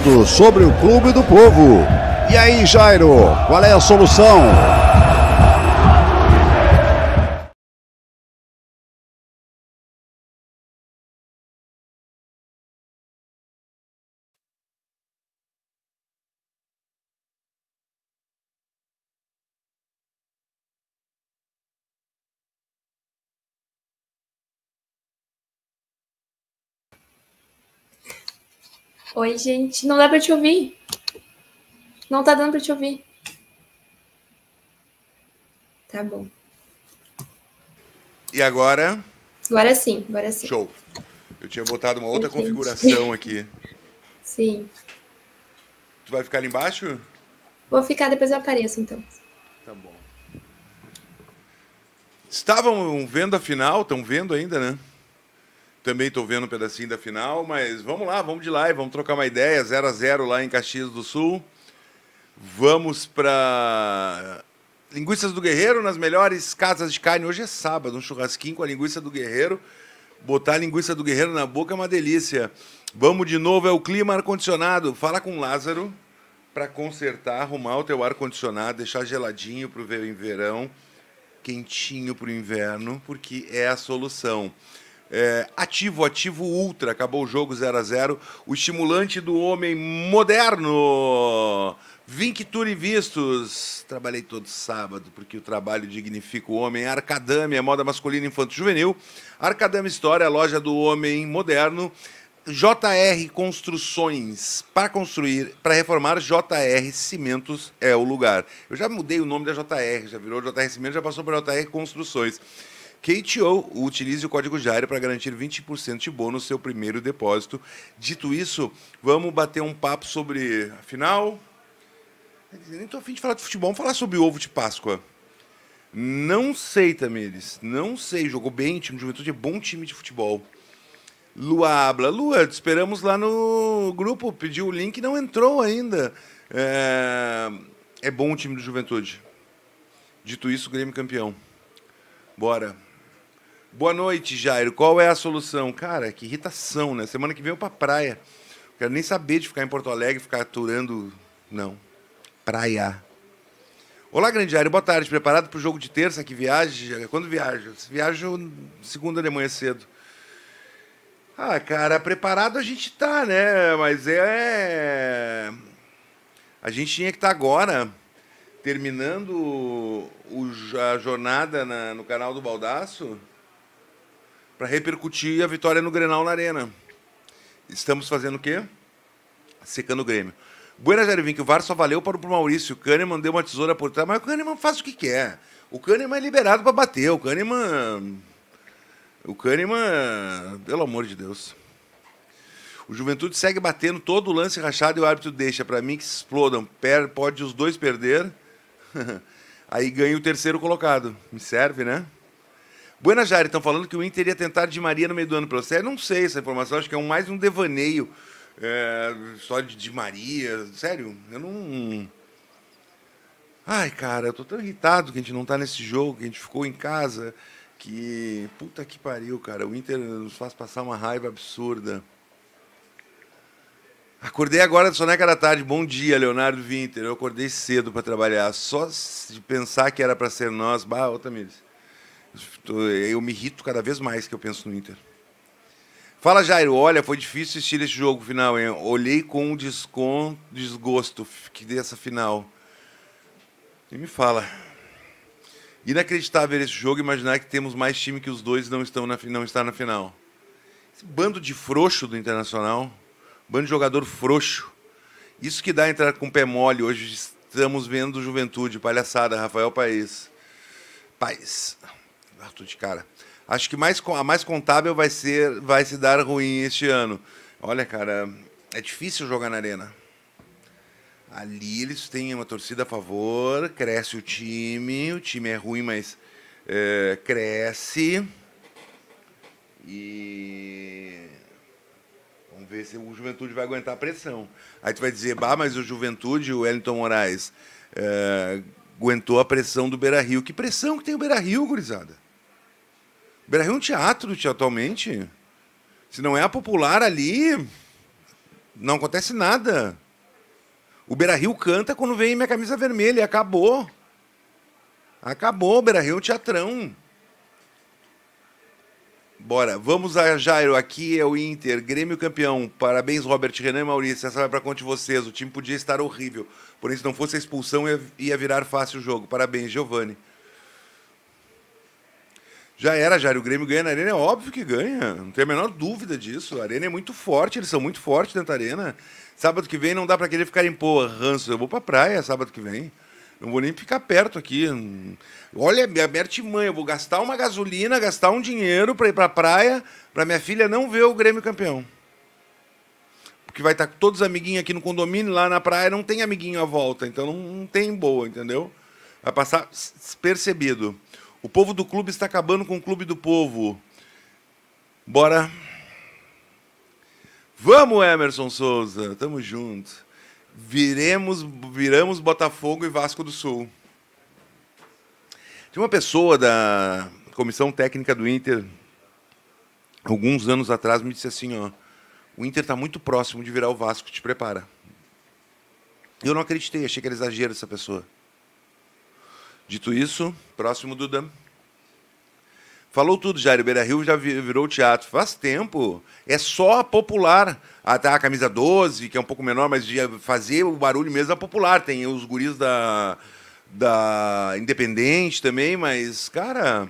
tudo sobre o clube do povo. E aí, Jairo, qual é a solução? Oi, gente. Não dá para te ouvir. Não tá dando para te ouvir. Tá bom. E agora? Agora sim, agora sim. Show. Eu tinha botado uma outra Entendi. configuração aqui. sim. Tu vai ficar ali embaixo? Vou ficar, depois eu apareço, então. Tá bom. Estavam vendo a final, estão vendo ainda, né? Também estou vendo um pedacinho da final, mas vamos lá, vamos de lá e vamos trocar uma ideia. 0 a 0 lá em Caxias do Sul. Vamos para Linguiças do Guerreiro, nas melhores casas de carne. Hoje é sábado, um churrasquinho com a linguiça do Guerreiro. Botar a linguiça do Guerreiro na boca é uma delícia. Vamos de novo, é o clima ar-condicionado. Fala com o Lázaro para consertar, arrumar o teu ar-condicionado, deixar geladinho para o verão, quentinho para o inverno, porque é a solução. É, ativo, ativo ultra. Acabou o jogo 0 a 0 O estimulante do homem moderno. Vincture Vistos. Trabalhei todo sábado, porque o trabalho dignifica o homem. Arcadame, a é moda masculina infanto juvenil. Arcadame História, a loja do homem moderno. JR Construções, para construir, para reformar, JR Cimentos é o lugar. Eu já mudei o nome da JR, já virou JR Cimentos, já passou para JR Construções. KTO, utilize o código Jairo para garantir 20% de bônus no seu primeiro depósito. Dito isso, vamos bater um papo sobre a final. Nem tô afim de falar de futebol, vamos falar sobre o ovo de Páscoa. Não sei, Tamires. Não sei. Jogou bem, time de juventude é bom time de futebol. Lua habla. Lua, te esperamos lá no grupo, pediu o link não entrou ainda. É, é bom o time de juventude. Dito isso, Grêmio campeão. Bora. Boa noite, Jairo. Qual é a solução? Cara, que irritação, né? Semana que vem eu pra praia. Não quero nem saber de ficar em Porto Alegre, ficar aturando. Não. Praia. Olá, grande Jairo. Boa tarde. Preparado pro jogo de terça que viaja? Quando viaja? Viajo segunda de manhã cedo. Ah, cara, preparado a gente tá, né? Mas é. A gente tinha que estar tá agora, terminando o... a jornada na... no canal do Baldaço para repercutir a vitória no Grenal na Arena. Estamos fazendo o quê? Secando o Grêmio. Buenas Aires, que o VAR só valeu para o Maurício. O Kahneman deu uma tesoura por trás, mas o Kahneman faz o que quer. O Kahneman é liberado para bater. O Kahneman. O Kahneman. Pelo amor de Deus. O Juventude segue batendo todo o lance rachado e o árbitro deixa. Para mim que se explodam. Pode os dois perder. Aí ganha o terceiro colocado. Me serve, né? Buenas Aires estão falando que o Inter ia tentar de Maria no meio do ano pela Série. Não sei essa informação, acho que é um, mais um devaneio. É, de, de Maria, sério, eu não. Ai, cara, eu tô tão irritado que a gente não tá nesse jogo, que a gente ficou em casa, que. Puta que pariu, cara. O Inter nos faz passar uma raiva absurda. Acordei agora só soneca é da tarde. Bom dia, Leonardo Winter. Eu acordei cedo para trabalhar. Só de pensar que era para ser nós. Bah, ô Tamires. Eu me irrito cada vez mais que eu penso no Inter. Fala, Jairo. Olha, foi difícil assistir esse jogo final, hein? Olhei com um desconto, desgosto que dessa final. E me fala. Inacreditável esse jogo imaginar que temos mais time que os dois não estão na, não está na final. Esse bando de frouxo do Internacional, bando de jogador frouxo. Isso que dá entrar com o pé mole hoje estamos vendo Juventude, palhaçada, Rafael País. País. Arthur de cara. Acho que mais, a mais contábil vai ser vai se dar ruim este ano. Olha, cara, é difícil jogar na arena. Ali eles têm uma torcida a favor, cresce o time, o time é ruim, mas é, cresce. E vamos ver se o Juventude vai aguentar a pressão. Aí tu vai dizer, bah, mas o Juventude, o Wellington Moraes, é, aguentou a pressão do Beira Rio. Que pressão que tem o Beira Rio, gurizada? Beira Rio é um teatro atualmente. Se não é a popular ali, não acontece nada. O Beira Rio canta quando vem minha camisa vermelha. E acabou. Acabou, Beira Rio é um teatrão. Bora, vamos a Jairo. Aqui é o Inter, Grêmio campeão. Parabéns, Robert, Renan e Maurício. Essa vai para conta de vocês. O time podia estar horrível. Porém, se não fosse a expulsão, ia virar fácil o jogo. Parabéns, Giovani. Já era, Jair. O Grêmio ganha na Arena, é óbvio que ganha. Não tem a menor dúvida disso. A Arena é muito forte, eles são muito fortes dentro da Arena. Sábado que vem não dá para querer ficar em pô, ranço. Eu vou para praia sábado que vem. Não vou nem ficar perto aqui. Olha, minha mãe, eu vou gastar uma gasolina, gastar um dinheiro para ir para praia, para minha filha não ver o Grêmio campeão. Porque vai estar tá com todos os amiguinhos aqui no condomínio, lá na praia, não tem amiguinho à volta, então não tem boa, entendeu? Vai passar percebido. O povo do clube está acabando com o clube do povo. Bora. Vamos, Emerson Souza. Tamo junto. Viremos, viramos Botafogo e Vasco do Sul. Tinha uma pessoa da comissão técnica do Inter, alguns anos atrás, me disse assim: ó, o Inter está muito próximo de virar o Vasco, te prepara. Eu não acreditei, achei que era exagero essa pessoa. Dito isso, próximo, Duda. Falou tudo, Jair. Beira Rio já virou teatro. Faz tempo. É só a popular. até a camisa 12, que é um pouco menor, mas de fazer o barulho mesmo é popular. Tem os guris da, da Independente também, mas, cara,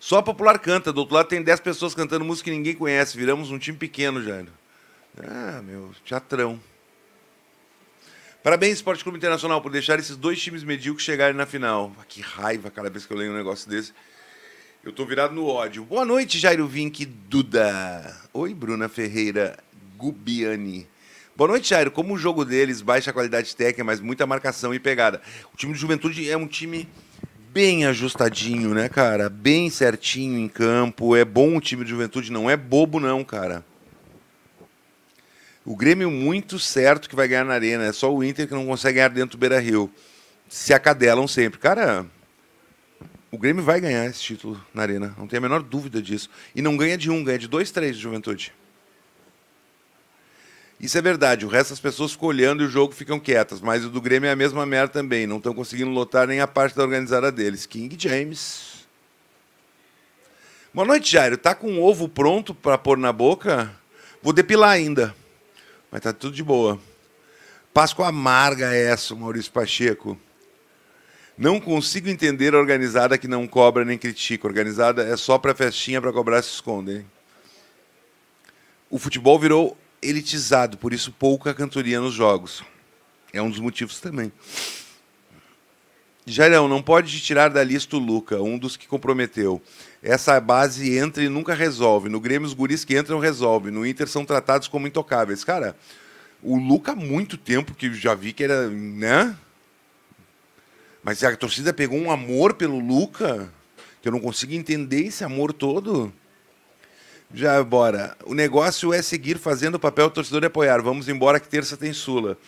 só a popular canta. Do outro lado tem 10 pessoas cantando música que ninguém conhece. Viramos um time pequeno, Jair. Ah, meu, teatrão. Parabéns, Esporte Clube Internacional, por deixar esses dois times medíocres chegarem na final. Ah, que raiva cada vez que eu leio um negócio desse. Eu tô virado no ódio. Boa noite, Jairo Vink Duda. Oi, Bruna Ferreira Gubiani. Boa noite, Jairo. Como o jogo deles, baixa qualidade técnica, mas muita marcação e pegada. O time de juventude é um time bem ajustadinho, né, cara? Bem certinho em campo. É bom o time de juventude, não é bobo, não, cara. O Grêmio muito certo que vai ganhar na Arena. É só o Inter que não consegue ganhar dentro do Beira-Rio. Se acadelam sempre. Cara, o Grêmio vai ganhar esse título na Arena. Não tem a menor dúvida disso. E não ganha de um, ganha de dois, três de Juventude. Isso é verdade. O resto das pessoas ficam olhando e o jogo ficam quietas. Mas o do Grêmio é a mesma merda também. Não estão conseguindo lotar nem a parte da organizada deles. King James. Boa noite, Jairo. Tá com o um ovo pronto para pôr na boca? Vou depilar ainda. Mas tá tudo de boa. Páscoa amarga é essa, Maurício Pacheco. Não consigo entender a organizada que não cobra nem critica. Organizada é só para festinha para cobrar se esconder. O futebol virou elitizado, por isso pouca cantoria nos jogos. É um dos motivos também. Jairão, não pode tirar da lista o Luca, um dos que comprometeu. Essa base entra e nunca resolve. No Grêmio, os guris que entram resolve. No Inter são tratados como intocáveis. Cara, o Luca há muito tempo que já vi que era. né? Mas a torcida pegou um amor pelo Luca, que eu não consigo entender esse amor todo. Já bora. O negócio é seguir fazendo o papel do torcedor e apoiar. Vamos embora que terça tem Sula.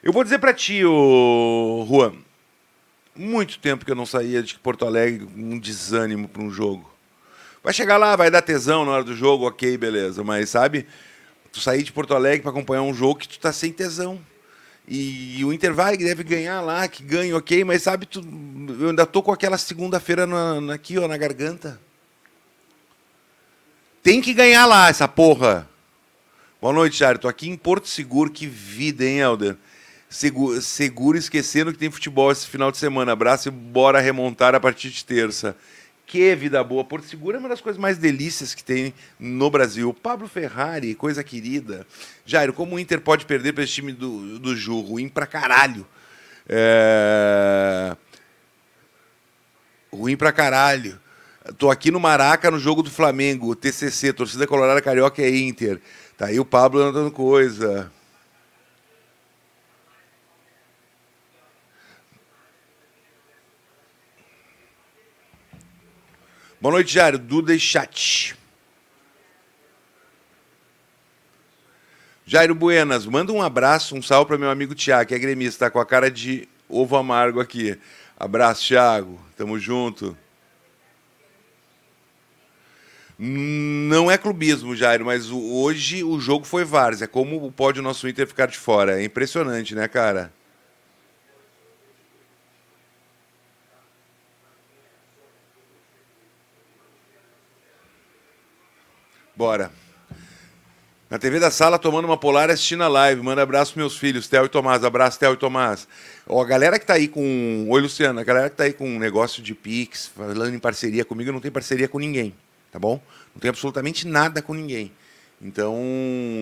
Eu vou dizer para ti, o Juan muito tempo que eu não saía de Porto Alegre com um desânimo para um jogo. Vai chegar lá, vai dar tesão na hora do jogo, ok, beleza. Mas sabe, tu sair de Porto Alegre para acompanhar um jogo que tu tá sem tesão. E, e o Inter vai, deve ganhar lá, que ganha, ok, mas sabe, tu, eu ainda tô com aquela segunda-feira na, na, aqui, ó, na garganta. Tem que ganhar lá, essa porra. Boa noite, Jair. Tô aqui em Porto Seguro. Que vida, hein, Helder? Seguro, seguro esquecendo que tem futebol esse final de semana. Abraço e bora remontar a partir de terça. Que vida boa. Porto Seguro é uma das coisas mais delícias que tem no Brasil. Pablo Ferrari, coisa querida. Jairo, como o Inter pode perder para esse time do, do Ju? Ruim pra caralho. É... Ruim pra caralho. Tô aqui no Maraca no jogo do Flamengo. TCC, Torcida Colorada Carioca é Inter. Tá aí o Pablo andando coisa. Boa noite, Jairo. Duda e chat. Jairo Buenas, manda um abraço, um salve para meu amigo Tiago, que é gremista, está com a cara de ovo amargo aqui. Abraço, Tiago. Tamo junto. Não é clubismo, Jairo, mas hoje o jogo foi várzea. É como pode o nosso Inter ficar de fora? É impressionante, né, cara? Bora. Na TV da sala, tomando uma polar, assistindo a live. Manda abraço meus filhos, Theo e Tomás. Abraço, Theo e Tomás. Ó, a galera que tá aí com. Oi, Luciana. A galera que tá aí com um negócio de Pix, falando em parceria comigo, não tem parceria com ninguém, tá bom? Não tem absolutamente nada com ninguém. Então,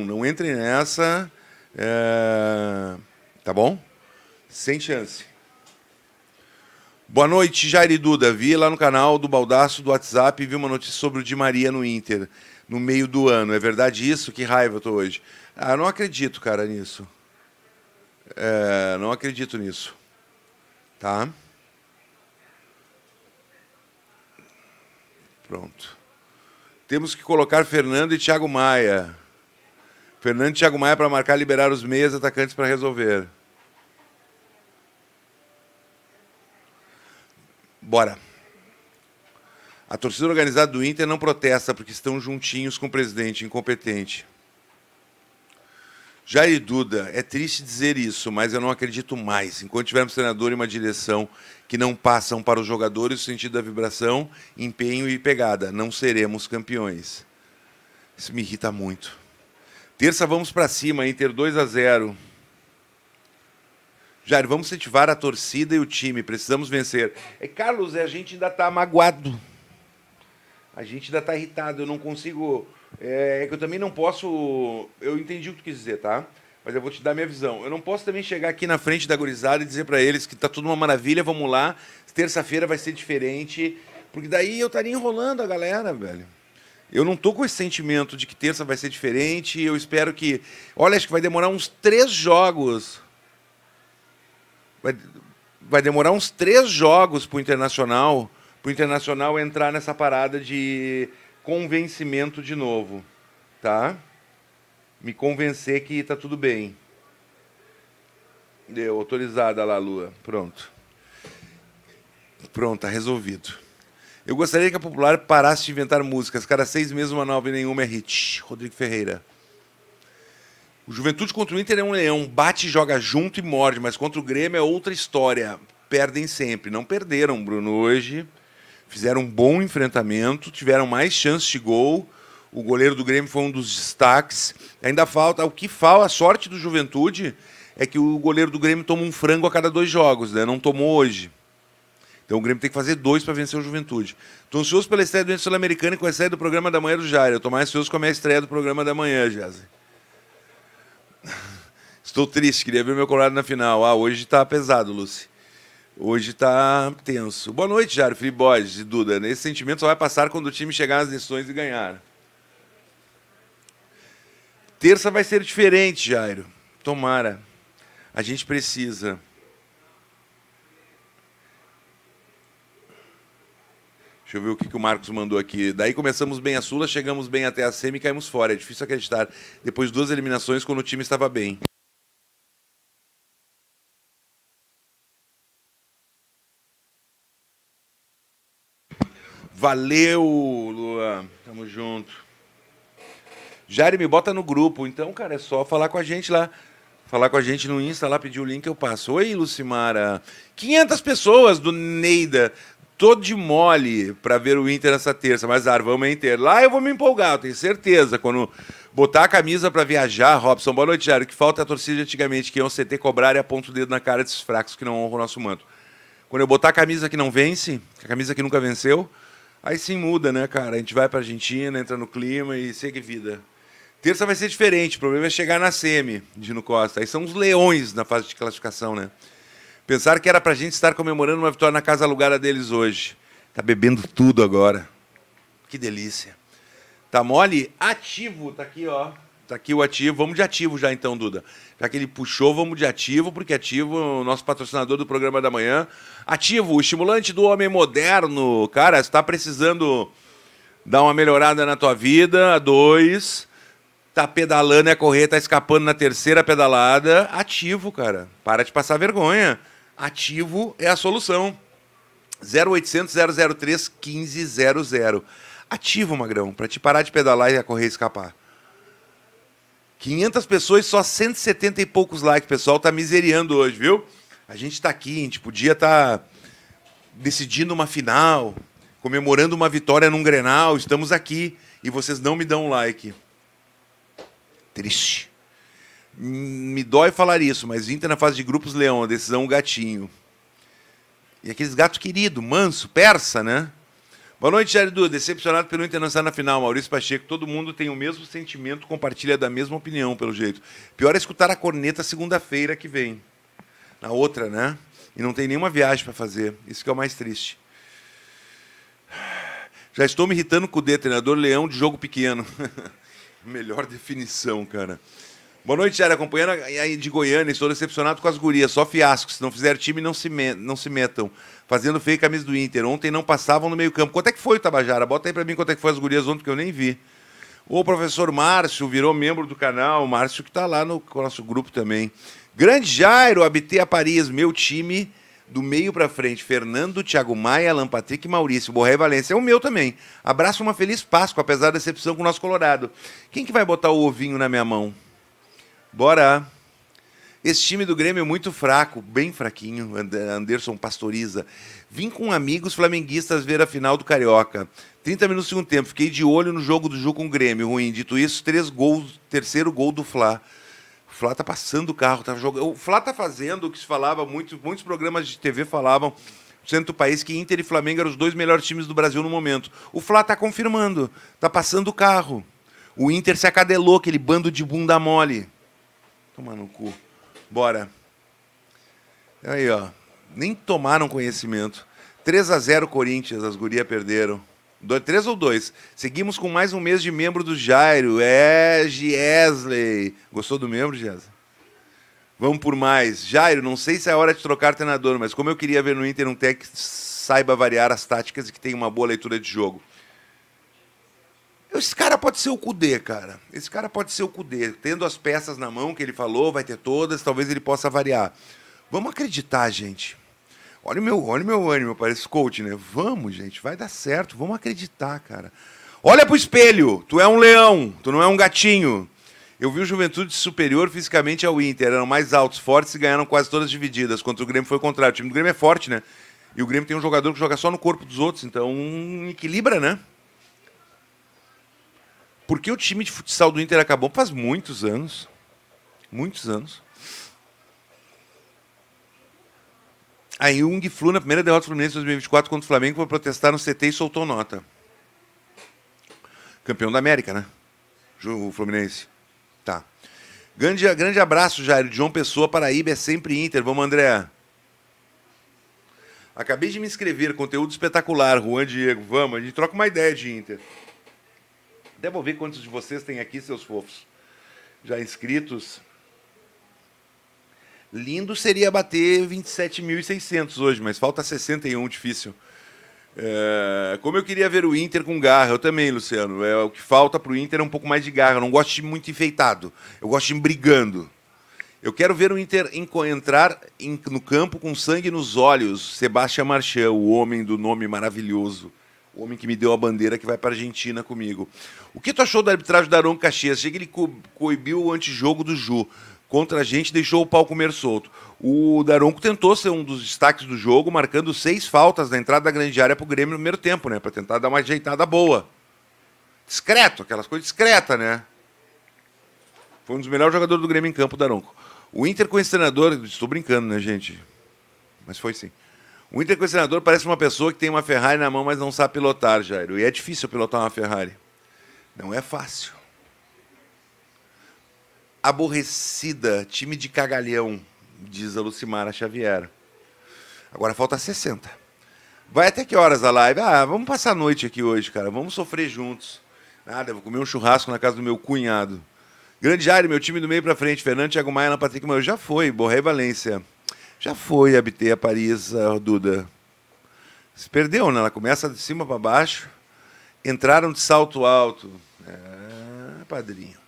não entre nessa. É... Tá bom? Sem chance. Boa noite, Jair e Duda. Vi lá no canal do Baldaço do WhatsApp e vi uma notícia sobre o Di Maria no Inter no meio do ano. É verdade isso? Que raiva eu tô hoje. Ah, não acredito, cara, nisso. É, não acredito nisso. Tá? Pronto. Temos que colocar Fernando e Thiago Maia. Fernando e Thiago Maia para marcar liberar os meias atacantes para resolver. Bora. A torcida organizada do Inter não protesta porque estão juntinhos com o presidente incompetente. Jair Duda, é triste dizer isso, mas eu não acredito mais. Enquanto tivermos treinador e uma direção que não passam para os jogadores o sentido da vibração, empenho e pegada, não seremos campeões. Isso me irrita muito. Terça vamos para cima, Inter 2 a 0. Jair, vamos incentivar a torcida e o time, precisamos vencer. É, Carlos, é, a gente ainda está magoado a gente ainda tá irritado, eu não consigo. É, é que eu também não posso. Eu entendi o que tu quis dizer, tá? Mas eu vou te dar minha visão. Eu não posso também chegar aqui na frente da gurizada e dizer para eles que tá tudo uma maravilha, vamos lá, terça-feira vai ser diferente, porque daí eu estaria enrolando a galera, velho. Eu não tô com esse sentimento de que terça vai ser diferente. Eu espero que. Olha, acho que vai demorar uns três jogos. Vai, vai demorar uns três jogos pro Internacional para o Internacional entrar nessa parada de convencimento de novo, tá? Me convencer que tá tudo bem. Deu, autorizada lá, Lua. Pronto. Pronto, tá resolvido. Eu gostaria que a Popular parasse de inventar músicas. Cada seis meses uma nova e nenhuma é hit. Rodrigo Ferreira. O Juventude contra o Inter é um leão. Bate, joga junto e morde. Mas contra o Grêmio é outra história. Perdem sempre. Não perderam, Bruno, hoje fizeram um bom enfrentamento, tiveram mais chances de gol. O goleiro do Grêmio foi um dos destaques. Ainda falta, o que falta, a sorte do Juventude é que o goleiro do Grêmio toma um frango a cada dois jogos, né? Não tomou hoje. Então o Grêmio tem que fazer dois para vencer o Juventude. Estou ansioso pela estreia do Sul-Americano e com a estreia do programa da manhã do Jair. Eu estou mais ansioso com a minha estreia do programa da manhã, Jéssica. Estou triste, queria ver meu Colorado na final. Ah, hoje está pesado, Luci. Hoje está tenso. Boa noite, Jairo. Felipe e Duda. Esse sentimento só vai passar quando o time chegar nas decisões e ganhar. Terça vai ser diferente, Jairo. Tomara. A gente precisa. Deixa eu ver o que, que o Marcos mandou aqui. Daí começamos bem a Sula, chegamos bem até a Semi e caímos fora. É difícil acreditar. Depois de duas eliminações, quando o time estava bem. Valeu, Luan. Tamo junto. Jari me bota no grupo. Então, cara, é só falar com a gente lá. Falar com a gente no Insta lá, pedir o link, que eu passo. Oi, Lucimara. 500 pessoas do Neida. Todo de mole para ver o Inter essa terça. Mas, Ar, vamos Inter. Lá eu vou me empolgar, eu tenho certeza. Quando botar a camisa para viajar, Robson. Boa noite, Jair. O que falta é a torcida antigamente, que é um CT cobrar e aponta o dedo na cara desses fracos que não honram o nosso manto. Quando eu botar a camisa que não vence, a camisa que nunca venceu, Aí sim muda, né, cara? A gente vai pra Argentina, entra no clima e segue vida. Terça vai ser diferente, o problema é chegar na semi, Dino Costa. Aí são os leões na fase de classificação, né? Pensaram que era pra gente estar comemorando uma vitória na casa alugada deles hoje. Tá bebendo tudo agora. Que delícia. Tá mole? Ativo, tá aqui, ó. Tá aqui o ativo. Vamos de ativo já então, Duda. Já que ele puxou, vamos de ativo, porque ativo é o nosso patrocinador do programa da manhã. Ativo, o estimulante do homem moderno. Cara, está precisando dar uma melhorada na tua vida. Dois. Tá pedalando, é correr, tá escapando na terceira pedalada. Ativo, cara. Para de passar vergonha. Ativo é a solução. 0800 003 1500. Ativo, Magrão, para te parar de pedalar e a correr escapar. 500 pessoas, só 170 e poucos likes. O pessoal tá miseriando hoje, viu? A gente tá aqui, a gente podia estar tá decidindo uma final, comemorando uma vitória num Grenal. Estamos aqui e vocês não me dão um like. Triste. Hum, me dói falar isso, mas vinte na fase de grupos, Leão, a decisão, o gatinho. E aqueles gato querido, manso, persa, né? Boa noite, Jair Du. Decepcionado pelo Internacional na final. Maurício Pacheco, todo mundo tem o mesmo sentimento, compartilha da mesma opinião, pelo jeito. Pior é escutar a corneta segunda-feira que vem. Na outra, né? E não tem nenhuma viagem para fazer. Isso que é o mais triste. Já estou me irritando com o D, treinador Leão de jogo pequeno. Melhor definição, cara. Boa noite, Jair. Acompanhando aí de Goiânia, estou decepcionado com as gurias. Só fiasco. Se não fizer time, não se, não se metam. Fazendo feio camisa do Inter. Ontem não passavam no meio-campo. Quanto é que foi o Tabajara? Bota aí para mim quanto é que foi as gurias ontem, que eu nem vi. O professor Márcio virou membro do canal. O Márcio que está lá no nosso grupo também. Grande Jairo, habitei a Paris. Meu time do meio para frente. Fernando, Thiago Maia, Alan Patrick e Maurício. Borré e Valência. É o meu também. Abraço uma feliz Páscoa, apesar da decepção com o nosso Colorado. Quem que vai botar o ovinho na minha mão? Bora! Esse time do Grêmio é muito fraco, bem fraquinho. Anderson pastoriza. Vim com amigos flamenguistas ver a final do Carioca. 30 minutos do segundo tempo. Fiquei de olho no jogo do Ju com o Grêmio. Ruim. Dito isso, três gols, terceiro gol do Fla. O Fla tá passando o carro, tá jogando. O Fla tá fazendo o que se falava, muito, muitos programas de TV falavam centro do país que Inter e Flamengo eram os dois melhores times do Brasil no momento. O Fla tá confirmando, tá passando o carro. O Inter se acadelou, aquele bando de bunda mole. Toma no cu. Bora. Aí, ó. Nem tomaram conhecimento. 3 a 0 Corinthians, as gurias perderam. Do, 3 ou 2? Seguimos com mais um mês de membro do Jairo. É, Giesley. Gostou do membro, Giesley? Vamos por mais. Jairo, não sei se é hora de trocar treinador, mas como eu queria ver no Inter um técnico que saiba variar as táticas e que tenha uma boa leitura de jogo. Esse cara pode ser o Cudê, cara. Esse cara pode ser o Cudê. Tendo as peças na mão que ele falou, vai ter todas, talvez ele possa variar. Vamos acreditar, gente. Olha o meu, olha o meu ânimo, parece coach, né? Vamos, gente, vai dar certo. Vamos acreditar, cara. Olha pro espelho. Tu é um leão, tu não é um gatinho. Eu vi o Juventude superior fisicamente ao Inter. Eram mais altos, fortes e ganharam quase todas divididas. Contra o Grêmio foi o contrário. O time do Grêmio é forte, né? E o Grêmio tem um jogador que joga só no corpo dos outros, então equilibra, né? Porque o time de futsal do Inter acabou faz muitos anos. Muitos anos. o Ung Flu, na primeira derrota do Fluminense em 2024 contra o Flamengo, foi protestar no CT e soltou nota. Campeão da América, né? O Fluminense. Tá. Grande, grande abraço, De João Pessoa, Paraíba é sempre Inter. Vamos, André. Acabei de me inscrever. Conteúdo espetacular, Juan Diego. Vamos, a gente troca uma ideia de Inter. Devolver ver quantos de vocês têm aqui, seus fofos, já inscritos. Lindo seria bater 27.600 hoje, mas falta 61, difícil. É, como eu queria ver o Inter com garra, eu também, Luciano. É, o que falta para o Inter é um pouco mais de garra. Eu não gosto de muito enfeitado, eu gosto de brigando. Eu quero ver o Inter entrar em, no campo com sangue nos olhos. Sebastião Marchand, o homem do nome maravilhoso, o homem que me deu a bandeira que vai para a Argentina comigo. O que tu achou da arbitragem do Aron Caxias? Achei que ele co coibiu o antijogo do Ju contra a gente, deixou o pau comer solto. O Daronco tentou ser um dos destaques do jogo, marcando seis faltas na entrada da grande área para o Grêmio no primeiro tempo, né? Para tentar dar uma ajeitada boa. Discreto, aquelas coisas discretas, né? Foi um dos melhores jogadores do Grêmio em campo, o Daronco. O Inter com esse treinador, estou brincando, né, gente? Mas foi sim. O Inter com esse treinador parece uma pessoa que tem uma Ferrari na mão, mas não sabe pilotar, Jairo. E é difícil pilotar uma Ferrari. Não é fácil. Aborrecida, time de cagalhão, diz a Lucimara Xavier. Agora falta 60. Vai até que horas a live? Ah, vamos passar a noite aqui hoje, cara. Vamos sofrer juntos. Nada, ah, vou comer um churrasco na casa do meu cunhado. Grande Jair, meu time do meio para frente. Fernando, Thiago Maia, Ana Patrick Maior. Já foi, Borré Valência. Já foi, habitei a Paris, a Duda. Se perdeu, né? Ela começa de cima para baixo. Entraram de salto alto. Ah, padrinho.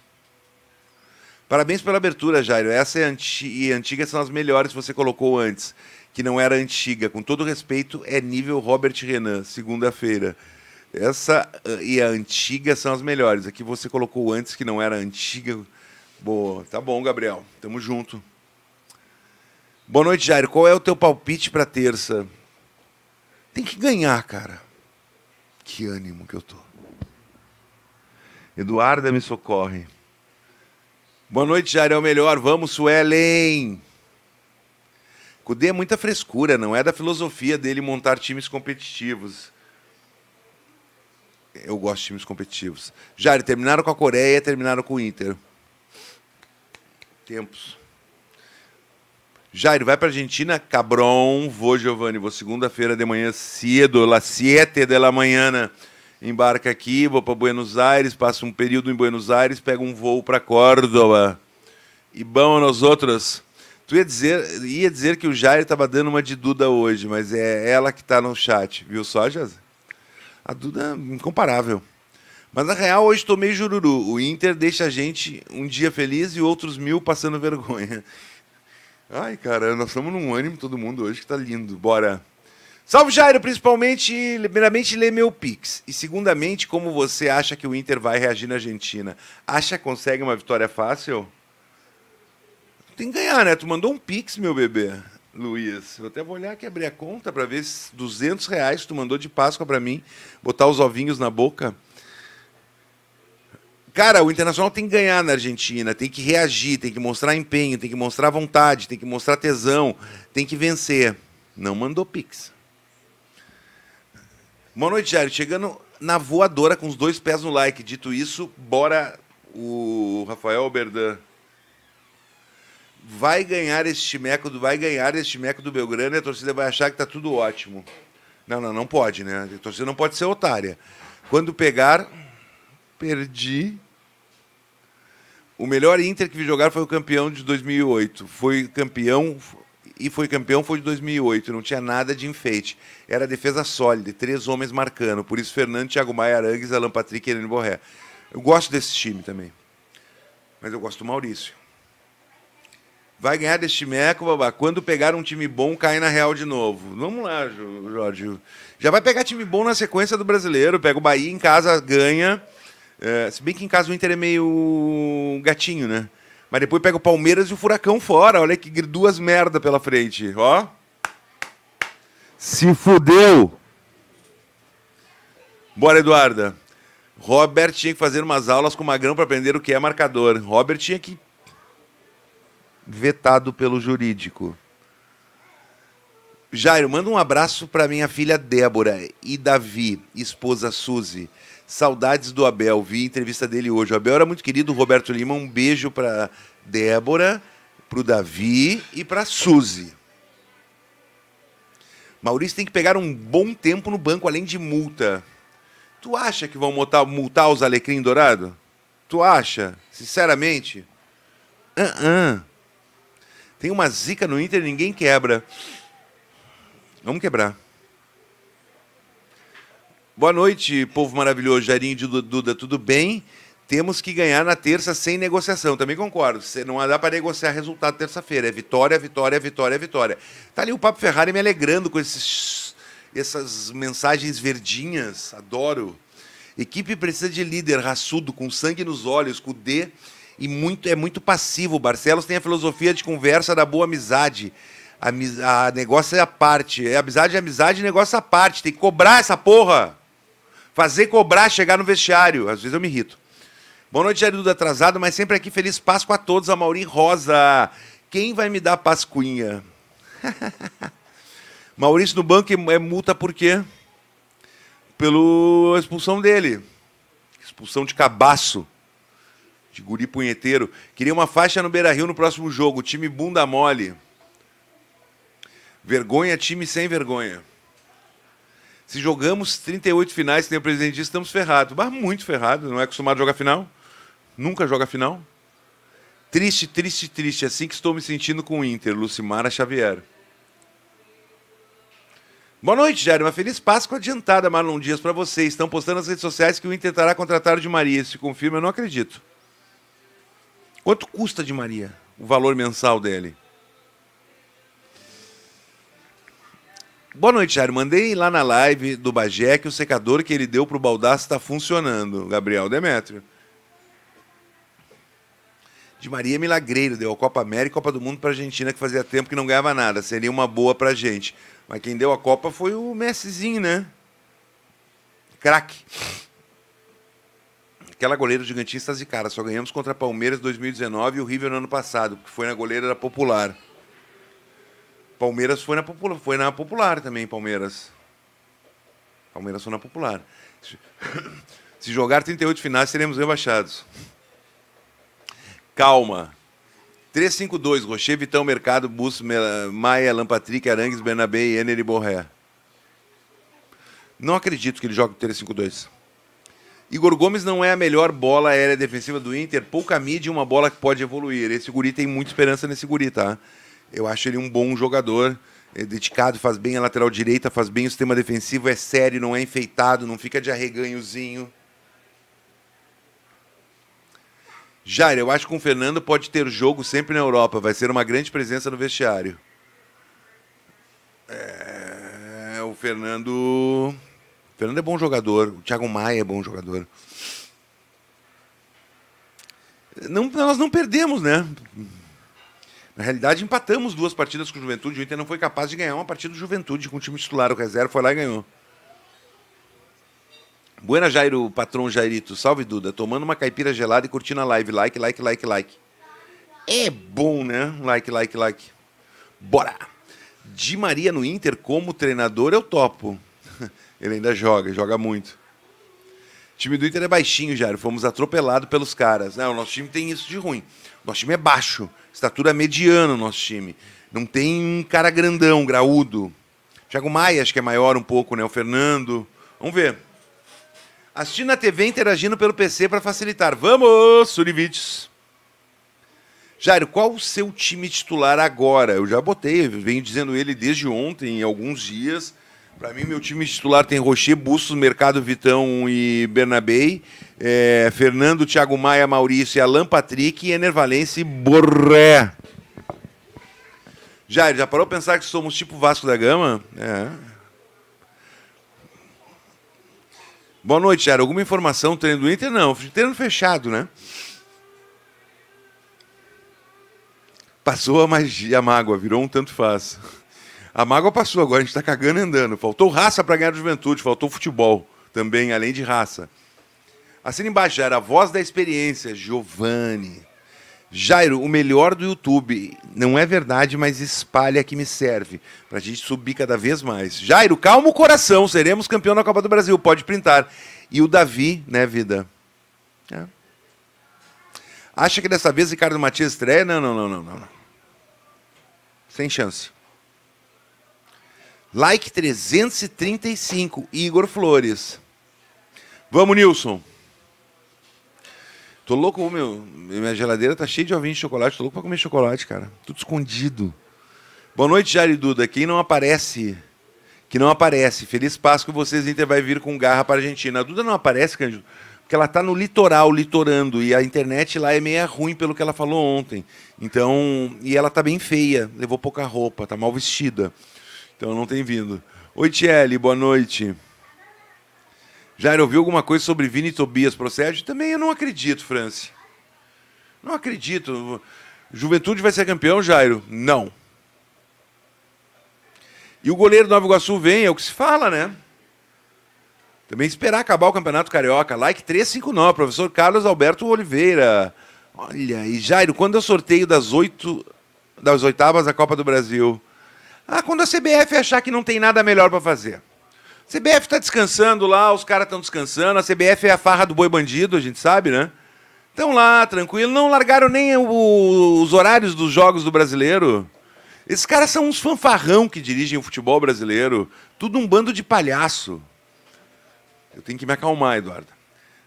Parabéns pela abertura, Jairo. Essa é anti... e antiga são as melhores que você colocou antes, que não era antiga. Com todo respeito, é nível Robert Renan, segunda-feira. Essa eh, e a antiga são as melhores. Aqui você colocou antes que não era antiga. Boa, tá bom, Gabriel. Tamo junto. Boa noite, Jairo. Qual é o teu palpite para terça? Tem que ganhar, cara. Que ânimo que eu tô. Eduarda me socorre. Boa noite, Jair é o Melhor. Vamos, Suelen. Cudê é muita frescura, não é da filosofia dele montar times competitivos. Eu gosto de times competitivos. Jair, terminaram com a Coreia, terminaram com o Inter. Tempos. Jair, vai para Argentina? Cabron, vou, Giovanni. Vou segunda-feira de manhã cedo, às 7 da manhã embarca aqui, vou para Buenos Aires, passo um período em Buenos Aires, pego um voo para Córdoba. E bom nós outros. Tu ia dizer, ia dizer que o Jair estava dando uma de Duda hoje, mas é ela que está no chat, viu só, Jaz? A Duda é incomparável. Mas na real, hoje tomei jururu. O Inter deixa a gente um dia feliz e outros mil passando vergonha. Ai, cara, nós estamos num ânimo todo mundo hoje que está lindo. Bora. Salve, Jairo, principalmente, primeiramente, lê meu Pix. E segundamente, como você acha que o Inter vai reagir na Argentina? Acha que consegue uma vitória fácil? Tem que ganhar, né? Tu mandou um Pix, meu bebê, Luiz. Eu até vou olhar aqui, abrir a conta para ver se 200 reais tu mandou de Páscoa para mim, botar os ovinhos na boca. Cara, o Internacional tem que ganhar na Argentina, tem que reagir, tem que mostrar empenho, tem que mostrar vontade, tem que mostrar tesão, tem que vencer. Não mandou Pix. Boa noite, Jair. Chegando na voadora com os dois pés no like. Dito isso, bora o Rafael Berdan. Vai ganhar este timeco do vai ganhar este timeco do Belgrano e a torcida vai achar que tá tudo ótimo. Não, não, não pode, né? A torcida não pode ser otária. Quando pegar, perdi. O melhor Inter que vi jogar foi o campeão de 2008. Foi campeão, e foi campeão foi de 2008, não tinha nada de enfeite. Era defesa sólida, três homens marcando, por isso Fernando, Thiago Maia, Arangues, Alan Patrick e Helene Borré. Eu gosto desse time também, mas eu gosto do Maurício. Vai ganhar desse time eco, é, babá. Quando pegar um time bom, cai na Real de novo. Vamos lá, Jorge. Já vai pegar time bom na sequência do brasileiro. Pega o Bahia em casa, ganha. É, se bem que em casa o Inter é meio gatinho, né? Mas depois pega o Palmeiras e o Furacão fora. Olha que duas merda pela frente, ó. Se fudeu. Bora, Eduarda. Robert tinha que fazer umas aulas com o Magrão para aprender o que é marcador. Robert tinha que vetado pelo jurídico. Jairo, manda um abraço para minha filha Débora e Davi, esposa Suzy. Saudades do Abel, vi a entrevista dele hoje. O Abel era muito querido, o Roberto Lima, um beijo para Débora, para o Davi e para Suzy. Maurício tem que pegar um bom tempo no banco, além de multa. Tu acha que vão multar, multar os alecrim dourado? Tu acha? Sinceramente? Uh, -uh. Tem uma zica no Inter, ninguém quebra. Vamos quebrar. Boa noite, povo maravilhoso. Jairinho de Duda, tudo bem? Temos que ganhar na terça sem negociação. Também concordo. Não dá para negociar resultado terça-feira. É vitória, vitória, vitória, vitória. Tá ali o Papo Ferrari me alegrando com esses, essas mensagens verdinhas. Adoro. Equipe precisa de líder raçudo, com sangue nos olhos, com o D. E muito, é muito passivo. O Barcelos tem a filosofia de conversa da boa amizade. A, a negócio é a parte. É amizade, amizade, negócio é a parte. Tem que cobrar essa porra. Fazer cobrar chegar no vestiário. Às vezes eu me irrito. Boa noite, Jair Duda atrasado, mas sempre aqui. Feliz Páscoa a todos. A Maurinho Rosa. Quem vai me dar Pascuinha? Maurício no banco é multa por quê? Pelo expulsão dele. Expulsão de cabaço. De guri punheteiro. Queria uma faixa no Beira Rio no próximo jogo. Time bunda mole. Vergonha, time sem vergonha. Se jogamos 38 finais, tem o presidente disse, estamos ferrados. Mas muito ferrados, não é acostumado a jogar final. Nunca joga final. Triste, triste, triste. É assim que estou me sentindo com o Inter, Lucimara Xavier. Boa noite, Jair. Uma feliz Páscoa adiantada, Marlon Dias, para vocês. Estão postando nas redes sociais que o Inter tentará contratar o de Maria. Se confirma, eu não acredito. Quanto custa de Maria? O valor mensal dele? Boa noite, Jairo. Mandei lá na live do Bagé que o secador que ele deu para o Baldaço está funcionando. Gabriel Demétrio. De Maria é Milagreiro, deu a Copa América e Copa do Mundo para a Argentina, que fazia tempo que não ganhava nada. Seria uma boa para a gente. Mas quem deu a Copa foi o Messizinho, né? Crack. Aquela goleira gigantista de cara. Só ganhamos contra Palmeiras 2019 e o River no ano passado, que foi na goleira da Popular. Palmeiras foi na popular, foi na popular também, Palmeiras. Palmeiras foi na popular. Se jogar 38 finais, seremos rebaixados. Calma. 352, Rocher, Vitão, Mercado, Bus, Maia, Lampatrick, Arangues, Bernabé, e e Borré. Não acredito que ele jogue 352. Igor Gomes não é a melhor bola aérea defensiva do Inter, pouca mídia e uma bola que pode evoluir. Esse guri tem muita esperança nesse guri, tá? Eu acho ele um bom jogador, é dedicado, faz bem a lateral direita, faz bem o sistema defensivo, é sério, não é enfeitado, não fica de arreganhozinho. Jair, eu acho que com o Fernando pode ter jogo sempre na Europa, vai ser uma grande presença no vestiário. É, o Fernando. O Fernando é bom jogador, o Thiago Maia é bom jogador. Não, nós não perdemos, né? Na realidade, empatamos duas partidas com o Juventude. O Inter não foi capaz de ganhar uma partida do Juventude com o time titular. O reserva foi lá e ganhou. Buena Jairo, patrão Jairito, salve Duda. Tomando uma caipira gelada e curtindo a live. Like, like, like, like. É bom, né? Like, like, like. Bora! Di Maria no Inter como treinador eu topo. Ele ainda joga, joga muito. O time do Inter é baixinho, Jairo. Fomos atropelados pelos caras. Não, o nosso time tem isso de ruim. Nosso time é baixo, estatura é mediana nosso time. Não tem um cara grandão, graúdo. Thiago Maia acho que é maior um pouco, né? O Fernando. Vamos ver. Assistindo a TV interagindo pelo PC para facilitar. Vamos, Surivites! Jairo, qual o seu time titular agora? Eu já botei, eu venho dizendo ele desde ontem, em alguns dias. Para mim, meu time titular tem Rocher, Bustos, Mercado, Vitão e Bernabei é, Fernando, Thiago Maia, Maurício e Alan Patrick e Enervalense Borré. Jair, já parou a pensar que somos tipo Vasco da Gama? É. Boa noite, Jair. Alguma informação? Treino do Inter? Não, treino fechado, né? Passou a magia, a mágoa, virou um tanto faz. A mágoa passou, agora a gente está cagando e andando. Faltou raça para ganhar a juventude, faltou futebol também, além de raça. Assina embaixo, era a voz da experiência, Giovanni. Jairo, o melhor do YouTube. Não é verdade, mas espalha que me serve. Pra gente subir cada vez mais. Jairo, calma o coração, seremos campeão na Copa do Brasil, pode printar. E o Davi, né, vida? É. Acha que dessa vez Ricardo Matias estreia? Não, não, não, não, não. Sem chance. Like 335, Igor Flores. Vamos, Nilson. Tô louco, meu. Minha geladeira tá cheia de ovinho de chocolate. Tô louco pra comer chocolate, cara. Tudo escondido. Boa noite, Jari Duda. Quem não aparece? Que não aparece. Feliz Páscoa, vocês Inter vai vir com garra para a Argentina. A Duda não aparece, Cândido, porque ela tá no litoral, litorando, e a internet lá é meio ruim pelo que ela falou ontem. Então, e ela tá bem feia, levou pouca roupa, tá mal vestida. Então não tem vindo. Oi, Tiele, boa noite. Jairo, ouviu alguma coisa sobre Vini e Tobias procede? Também eu não acredito, Franci. Não acredito. Juventude vai ser campeão, Jairo? Não. E o goleiro do Nova Iguaçu vem, é o que se fala, né? Também esperar acabar o Campeonato Carioca. Like 359, professor Carlos Alberto Oliveira. Olha, e Jairo, quando é o sorteio das oito das oitavas da Copa do Brasil? Ah, quando a CBF achar que não tem nada melhor para fazer. CBF tá descansando lá, os caras estão descansando. A CBF é a farra do boi bandido, a gente sabe, né? Estão lá, tranquilo. Não largaram nem o, os horários dos jogos do brasileiro. Esses caras são uns fanfarrão que dirigem o futebol brasileiro. Tudo um bando de palhaço. Eu tenho que me acalmar, Eduardo.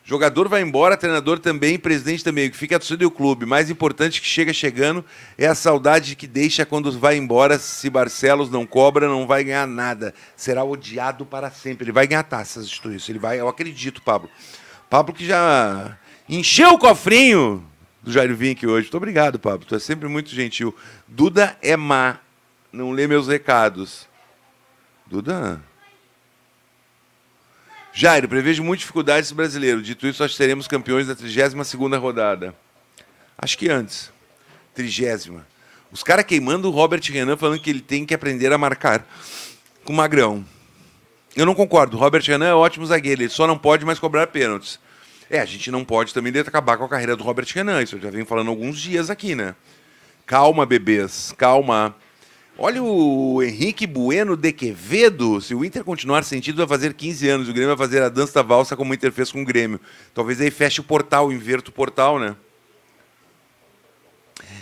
Jogador vai embora, treinador também, presidente também. O que fica é a torcida e o clube. Mais importante que chega chegando é a saudade que deixa quando vai embora. Se Barcelos não cobra, não vai ganhar nada. Será odiado para sempre. Ele vai ganhar taças, tudo isso. Ele vai, eu acredito, Pablo. Pablo que já encheu o cofrinho do Jair Vinck hoje. Muito obrigado, Pablo. Tu é sempre muito gentil. Duda é má. Não lê meus recados. Duda. Jairo, prevejo muitas dificuldades esse brasileiro. Dito isso, nós teremos campeões da 32 rodada. Acho que antes. Trigésima. Os caras queimando o Robert Renan falando que ele tem que aprender a marcar com o Magrão. Eu não concordo. O Robert Renan é ótimo zagueiro. Ele só não pode mais cobrar pênaltis. É, a gente não pode também acabar com a carreira do Robert Renan. Isso eu já venho falando alguns dias aqui, né? Calma, bebês. Calma. Olha o Henrique Bueno de Quevedo. Se o Inter continuar sentido, vai fazer 15 anos. O Grêmio vai fazer a dança da valsa como o Inter fez com o Grêmio. Talvez aí feche o portal, inverta o portal, né?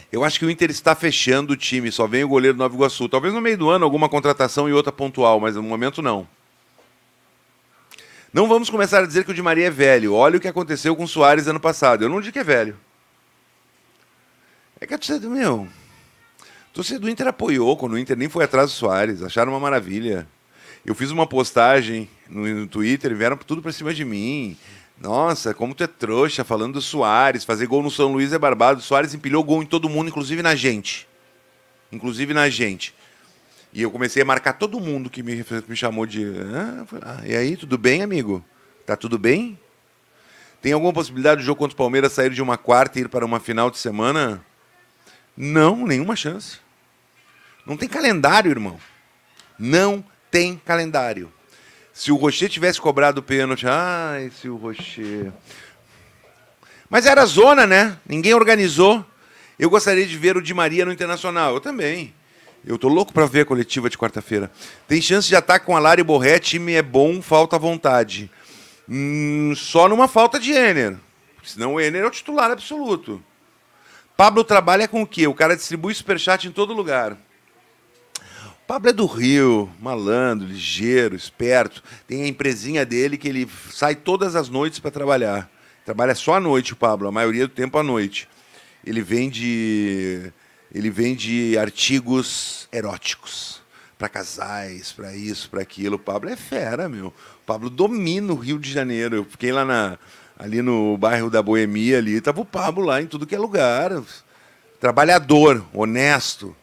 Eu acho que o Inter está fechando o time. Só vem o goleiro do Nova Iguaçu. Talvez no meio do ano alguma contratação e outra pontual, mas no momento não. Não vamos começar a dizer que o Di Maria é velho. Olha o que aconteceu com o Soares ano passado. Eu não digo que é velho. É que, meu, o torcedor do Inter apoiou quando o Inter nem foi atrás do Soares, acharam uma maravilha. Eu fiz uma postagem no, no Twitter, vieram tudo para cima de mim. Nossa, como tu é trouxa, falando do Soares, fazer gol no São Luís é barbado. O Soares empilhou gol em todo mundo, inclusive na gente. Inclusive na gente. E eu comecei a marcar todo mundo que me, me chamou de. Ah, e aí, tudo bem, amigo? Tá tudo bem? Tem alguma possibilidade do jogo contra o Palmeiras sair de uma quarta e ir para uma final de semana? Não, nenhuma chance. Não tem calendário, irmão. Não tem calendário. Se o Rocher tivesse cobrado o pênalti, ai, se o Rocher. Mas era zona, né? Ninguém organizou. Eu gostaria de ver o Di Maria no Internacional. Eu também. Eu tô louco para ver a coletiva de quarta-feira. Tem chance de ataque com Alário e Borré, time é bom, falta vontade. Hum, só numa falta de Ener. Senão o Enner é o titular absoluto. Pablo trabalha com o quê? O cara distribui superchat em todo lugar. O Pablo é do Rio, malandro, ligeiro, esperto. Tem a empresinha dele que ele sai todas as noites para trabalhar. Trabalha só à noite o Pablo, a maioria do tempo à noite. Ele vende ele vende artigos eróticos para casais, para isso, para aquilo. O Pablo é fera, meu. O Pablo domina o Rio de Janeiro. Eu fiquei lá na ali no bairro da Boemia, ali, estava o Pablo lá em tudo que é lugar. Trabalhador, honesto.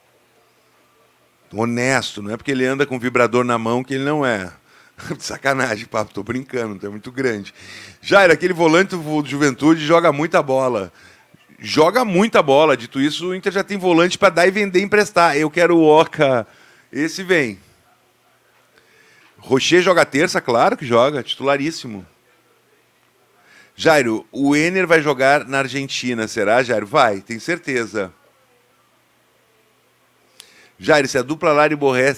Honesto, não é porque ele anda com um vibrador na mão que ele não é. Sacanagem, papo, tô brincando, tu é muito grande. Jair, aquele volante do Juventude joga muita bola. Joga muita bola, dito isso, o Inter já tem volante para dar e vender e emprestar. Eu quero o Oca, esse vem. Rocher joga terça, claro que joga, titularíssimo. Jairo, o Ener vai jogar na Argentina, será, Jairo? Vai, tem certeza. Jairo, se a dupla Lari Borré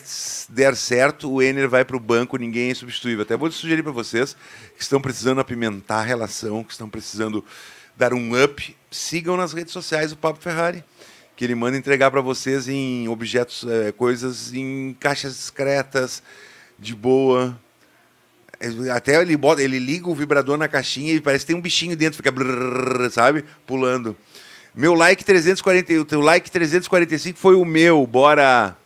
der certo, o Ener vai para o banco, ninguém é substituível. Até vou sugerir para vocês que estão precisando apimentar a relação, que estão precisando dar um up, sigam nas redes sociais o Pablo Ferrari, que ele manda entregar para vocês em objetos, eh, coisas em caixas discretas, de boa, até ele, bota, ele liga o vibrador na caixinha e parece que tem um bichinho dentro, fica brrr, sabe? Pulando. Meu like 340, o teu like 345 foi o meu, bora.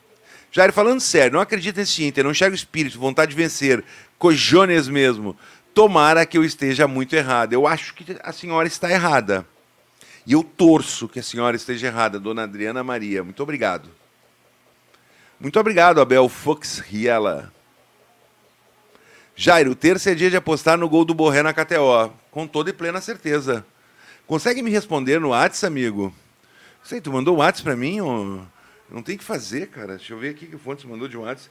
Jair, falando sério, não acredito nesse Inter, não enxergo espírito, vontade de vencer, cojones mesmo. Tomara que eu esteja muito errado. Eu acho que a senhora está errada. E eu torço que a senhora esteja errada, dona Adriana Maria. Muito obrigado. Muito obrigado, Abel Fox Riela. Jairo, o terça é dia de apostar no gol do Borré na KTO. Com toda e plena certeza. Consegue me responder no Whats, amigo? Não sei, tu mandou o Whats pra mim? Ou... Não tem que fazer, cara. Deixa eu ver aqui que o Fontes mandou de Whats.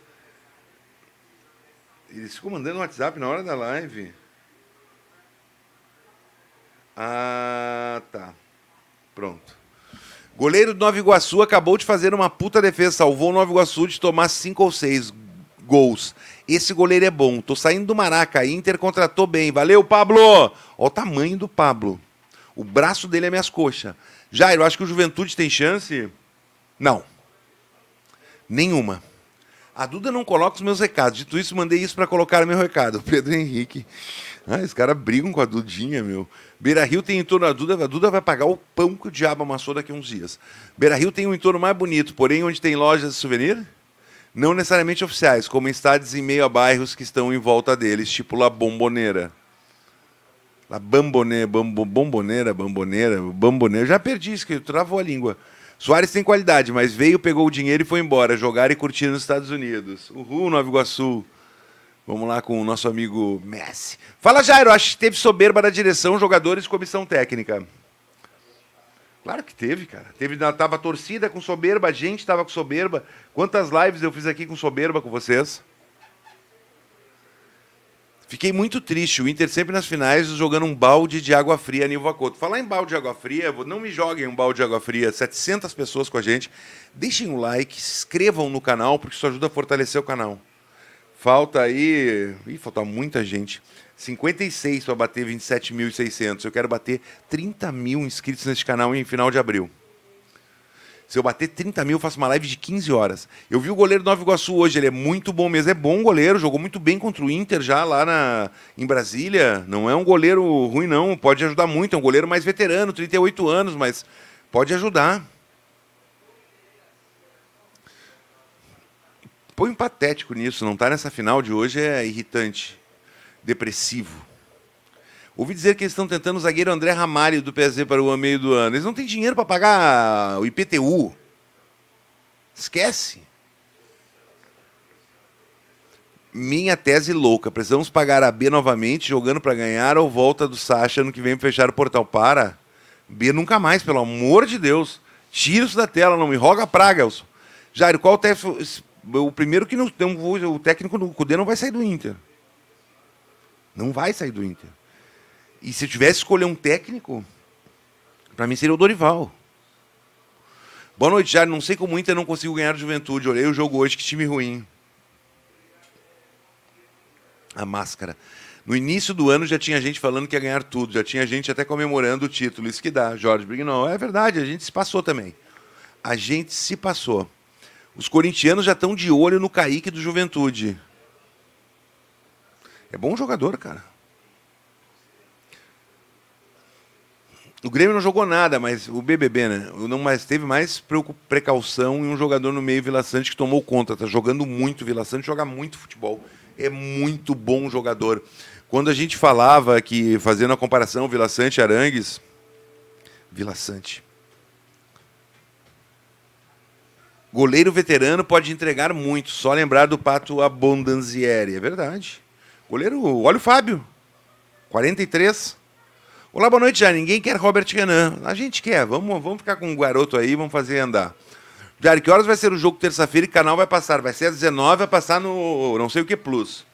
Eles ficam mandando WhatsApp na hora da live. Ah, tá. Pronto. Goleiro do Nova Iguaçu acabou de fazer uma puta defesa. Salvou o Nova Iguaçu de tomar 5 ou 6 gols. Esse goleiro é bom. Tô saindo do Maraca. Inter contratou bem. Valeu, Pablo! Olha o tamanho do Pablo. O braço dele é minhas coxas. Jairo, acho que o Juventude tem chance? Não. Nenhuma. A Duda não coloca os meus recados. Dito isso, mandei isso para colocar meu recado. Pedro Henrique. Ah, esses caras brigam com a Dudinha, meu. Beira Rio tem em torno da Duda. A Duda vai pagar o pão que o diabo amassou daqui a uns dias. Beira Rio tem um entorno mais bonito, porém, onde tem lojas de souvenir? não necessariamente oficiais, como em cidades em meio a bairros que estão em volta deles, tipo La Bomboneira. La Bambone, bambo, Bomboneira, Bamboneira, Bamboneira. Eu já perdi isso, que travou a língua. Soares tem qualidade, mas veio, pegou o dinheiro e foi embora, jogar e curtir nos Estados Unidos. Uhul, Nova Iguaçu. Vamos lá com o nosso amigo Messi. Fala, Jairo, acho que teve soberba da direção, jogadores comissão técnica. Claro que teve, cara. Teve, tava torcida com soberba, a gente tava com soberba. Quantas lives eu fiz aqui com soberba com vocês? Fiquei muito triste. O Inter sempre nas finais jogando um balde de água fria nível Vacoto. Falar em balde de água fria, não me joguem um balde de água fria. 700 pessoas com a gente. Deixem o like, se inscrevam no canal, porque isso ajuda a fortalecer o canal. Falta aí. Ih, falta muita gente. 56 para bater 27.600. Eu quero bater 30 mil inscritos neste canal em final de abril. Se eu bater 30 mil, eu faço uma live de 15 horas. Eu vi o goleiro do Nova Iguaçu hoje, ele é muito bom mesmo. É bom goleiro, jogou muito bem contra o Inter já lá na, em Brasília. Não é um goleiro ruim, não. Pode ajudar muito. É um goleiro mais veterano, 38 anos, mas pode ajudar. Põe um patético nisso, não tá nessa final de hoje é irritante depressivo. Ouvi dizer que eles estão tentando o zagueiro André Ramalho do PSV para o meio do ano. Eles não têm dinheiro para pagar o IPTU. Esquece. Minha tese louca. Precisamos pagar a B novamente, jogando para ganhar ou volta do Sacha no que vem fechar o portal. Para. B nunca mais, pelo amor de Deus. Tira isso da tela, não me roga praga, Elson. Jairo, qual o técnico? O primeiro que não. O técnico do Cudê não vai sair do Inter. Não vai sair do Inter. E se eu tivesse que escolher um técnico, para mim seria o Dorival. Boa noite, Jair. Não sei como o Inter não conseguiu ganhar o Juventude. Olhei o jogo hoje, que time ruim. A máscara. No início do ano já tinha gente falando que ia ganhar tudo, já tinha gente até comemorando o título. Isso que dá, Jorge Brignol. É verdade, a gente se passou também. A gente se passou. Os corintianos já estão de olho no Kaique do Juventude. É bom jogador, cara. O Grêmio não jogou nada, mas o BBB, né? Não, mais teve mais precaução e um jogador no meio, Vila Sante, que tomou conta. Tá jogando muito, Vila Sante joga muito futebol. É muito bom jogador. Quando a gente falava que, fazendo a comparação, Vila Sante Arangues. Vila Sante. Goleiro veterano pode entregar muito, só lembrar do Pato Abondanzieri. É verdade. Goleiro, olha o Fábio. 43. Olá, boa noite já. Ninguém quer Robert Renan. A gente quer. Vamos, vamos ficar com o garoto aí, vamos fazer andar. Jair, que horas vai ser o jogo terça-feira e canal vai passar? Vai ser às 19, vai passar no não sei o que plus.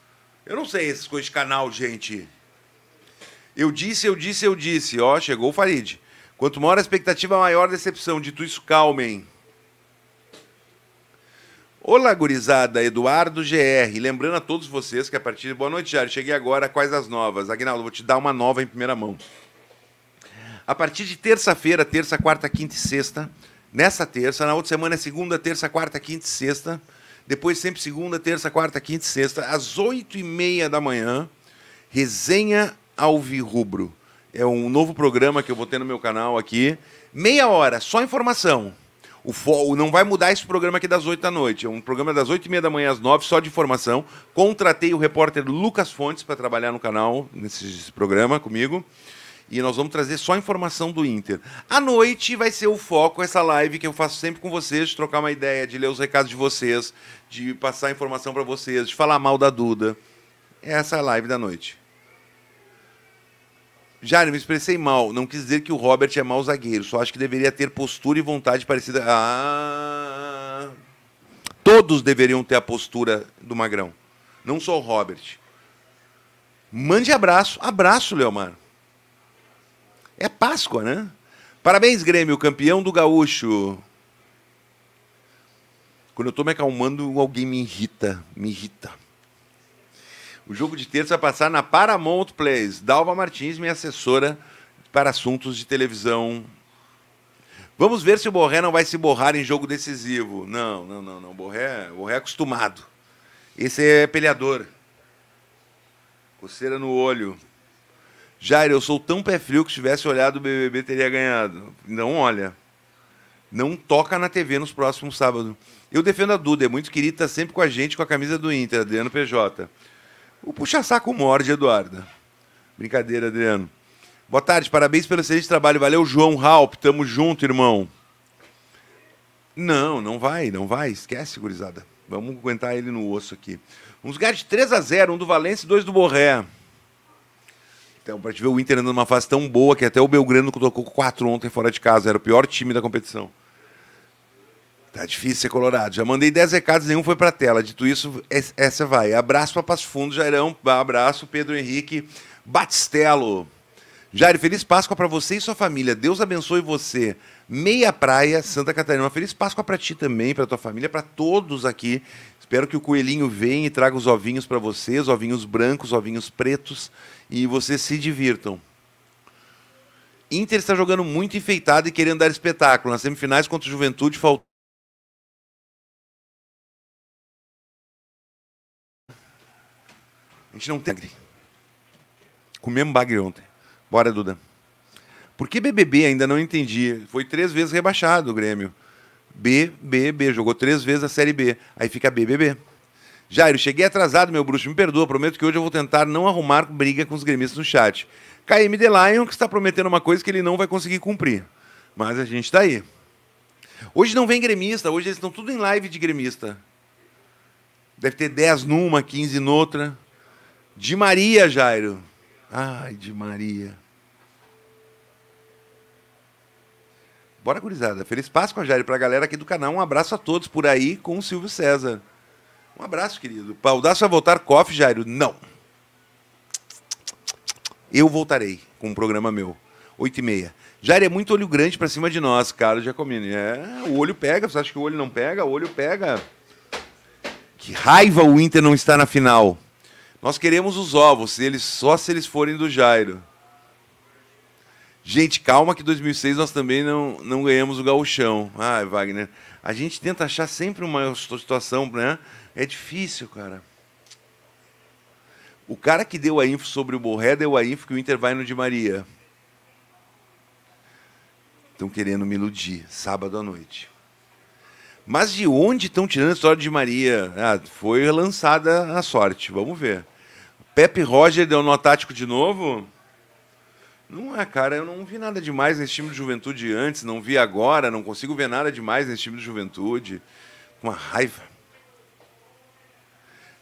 Eu não sei essas coisas de canal, gente. Eu disse, eu disse, eu disse. Ó, chegou o Farid. Quanto maior a expectativa, maior a decepção. Dito isso, calmem. Olá, gurizada, Eduardo GR. Lembrando a todos vocês que a partir de Boa Noite, Jair. cheguei agora, quais as novas? Agnaldo, vou te dar uma nova em primeira mão. A partir de terça-feira, terça, quarta, quinta e sexta, nessa terça, na outra semana é segunda, terça, quarta, quinta e sexta, depois sempre segunda, terça, quarta, quinta e sexta, às oito e meia da manhã, resenha Alvirrubro. É um novo programa que eu vou ter no meu canal aqui. Meia hora, só informação. O Não vai mudar esse programa aqui das 8 da noite. É um programa das 8 e meia da manhã às 9, só de informação. Contratei o repórter Lucas Fontes para trabalhar no canal, nesse, programa comigo. E nós vamos trazer só informação do Inter. À noite vai ser o foco, essa live que eu faço sempre com vocês, de trocar uma ideia, de ler os recados de vocês, de passar informação para vocês, de falar mal da Duda. Essa é essa live da noite. Já me expressei mal. Não quis dizer que o Robert é mau zagueiro. Só acho que deveria ter postura e vontade parecida. Ah... Todos deveriam ter a postura do Magrão. Não só o Robert. Mande abraço. Abraço, Leomar. É Páscoa, né? Parabéns, Grêmio, campeão do Gaúcho. Quando eu estou me acalmando, alguém me irrita. Me irrita. O jogo de terça vai passar na Paramount Plays. Dalva Martins, minha assessora para assuntos de televisão. Vamos ver se o Borré não vai se borrar em jogo decisivo. Não, não, não, não. Borré, Borré é acostumado. Esse é peleador. Coceira no olho. Jair, eu sou tão pé frio que se tivesse olhado o BBB teria ganhado. Não olha. Não toca na TV nos próximos sábados. Eu defendo a Duda, é muito querida, tá sempre com a gente com a camisa do Inter, Adriano PJ. O puxa-saco morde, Eduarda. Brincadeira, Adriano. Boa tarde, parabéns pelo excelente trabalho. Valeu, João Halp. Tamo junto, irmão. Não, não vai, não vai. Esquece, gurizada. Vamos aguentar ele no osso aqui. Uns lugar de 3 a 0 um do Valência e dois do Borré. Então, pra te ver o Inter andando numa fase tão boa que até o Belgrano tocou 4 ontem fora de casa. Era o pior time da competição. Tá difícil ser colorado. Já mandei 10 recados, nenhum foi pra tela. Dito isso, essa vai. Abraço pra Passo Fundo, Jairão. Abraço, Pedro Henrique Batistello. Jair, feliz Páscoa para você e sua família. Deus abençoe você. Meia Praia, Santa Catarina. Uma feliz Páscoa para ti também, para tua família, para todos aqui. Espero que o coelhinho venha e traga os ovinhos para vocês, ovinhos brancos, ovinhos pretos, e vocês se divirtam. Inter está jogando muito enfeitado e querendo dar espetáculo. Nas semifinais contra Juventude faltou A gente não tem bagre. Comemos bagre ontem. Bora, Duda. Por que BBB ainda não entendi? Foi três vezes rebaixado o Grêmio. B, B, B. Jogou três vezes a Série B. Aí fica BBB. Jairo, cheguei atrasado, meu bruxo, me perdoa. Prometo que hoje eu vou tentar não arrumar briga com os gremistas no chat. KM The Lion, que está prometendo uma coisa que ele não vai conseguir cumprir. Mas a gente está aí. Hoje não vem gremista, hoje eles estão tudo em live de gremista. Deve ter 10 numa, 15 noutra. De Maria, Jairo. Ai, de Maria. Bora, gurizada. Feliz Páscoa, Jairo, para a galera aqui do canal. Um abraço a todos por aí com o Silvio César. Um abraço, querido. Paudaço a voltar cofre, Jairo? Não. Eu voltarei com o um programa meu. Oito e meia. Jairo é muito olho grande para cima de nós, Carlos Giacomini. Né? É, o olho pega. Você acha que o olho não pega? O olho pega. Que raiva o Inter não está na final. Nós queremos os ovos, eles, só se eles forem do Jairo. Gente, calma que 2006 nós também não, não ganhamos o gauchão. Ai, Wagner, a gente tenta achar sempre uma situação, né? É difícil, cara. O cara que deu a info sobre o Borré deu a info que o Inter vai no de Maria. Estão querendo me iludir, sábado à noite. Mas de onde estão tirando a história de Maria? Ah, foi lançada a sorte, vamos ver. Pepe Roger deu nó tático de novo? Não é, cara, eu não vi nada demais nesse time de juventude antes, não vi agora, não consigo ver nada demais nesse time de juventude. Uma raiva.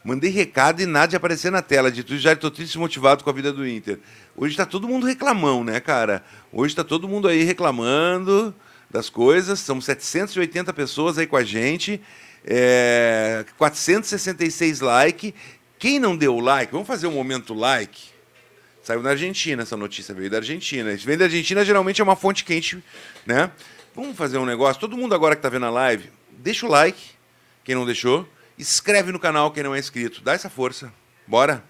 Mandei recado e nada de aparecer na tela. De tudo, já estou triste motivado com a vida do Inter. Hoje está todo mundo reclamão, né, cara? Hoje está todo mundo aí reclamando das coisas. São 780 pessoas aí com a gente. É, 466 likes quem não deu like, vamos fazer um momento like. Saiu da Argentina essa notícia, veio da Argentina. Se vem da Argentina, geralmente é uma fonte quente, né? Vamos fazer um negócio. Todo mundo agora que está vendo a live, deixa o like, quem não deixou. Escreve no canal quem não é inscrito. Dá essa força. Bora?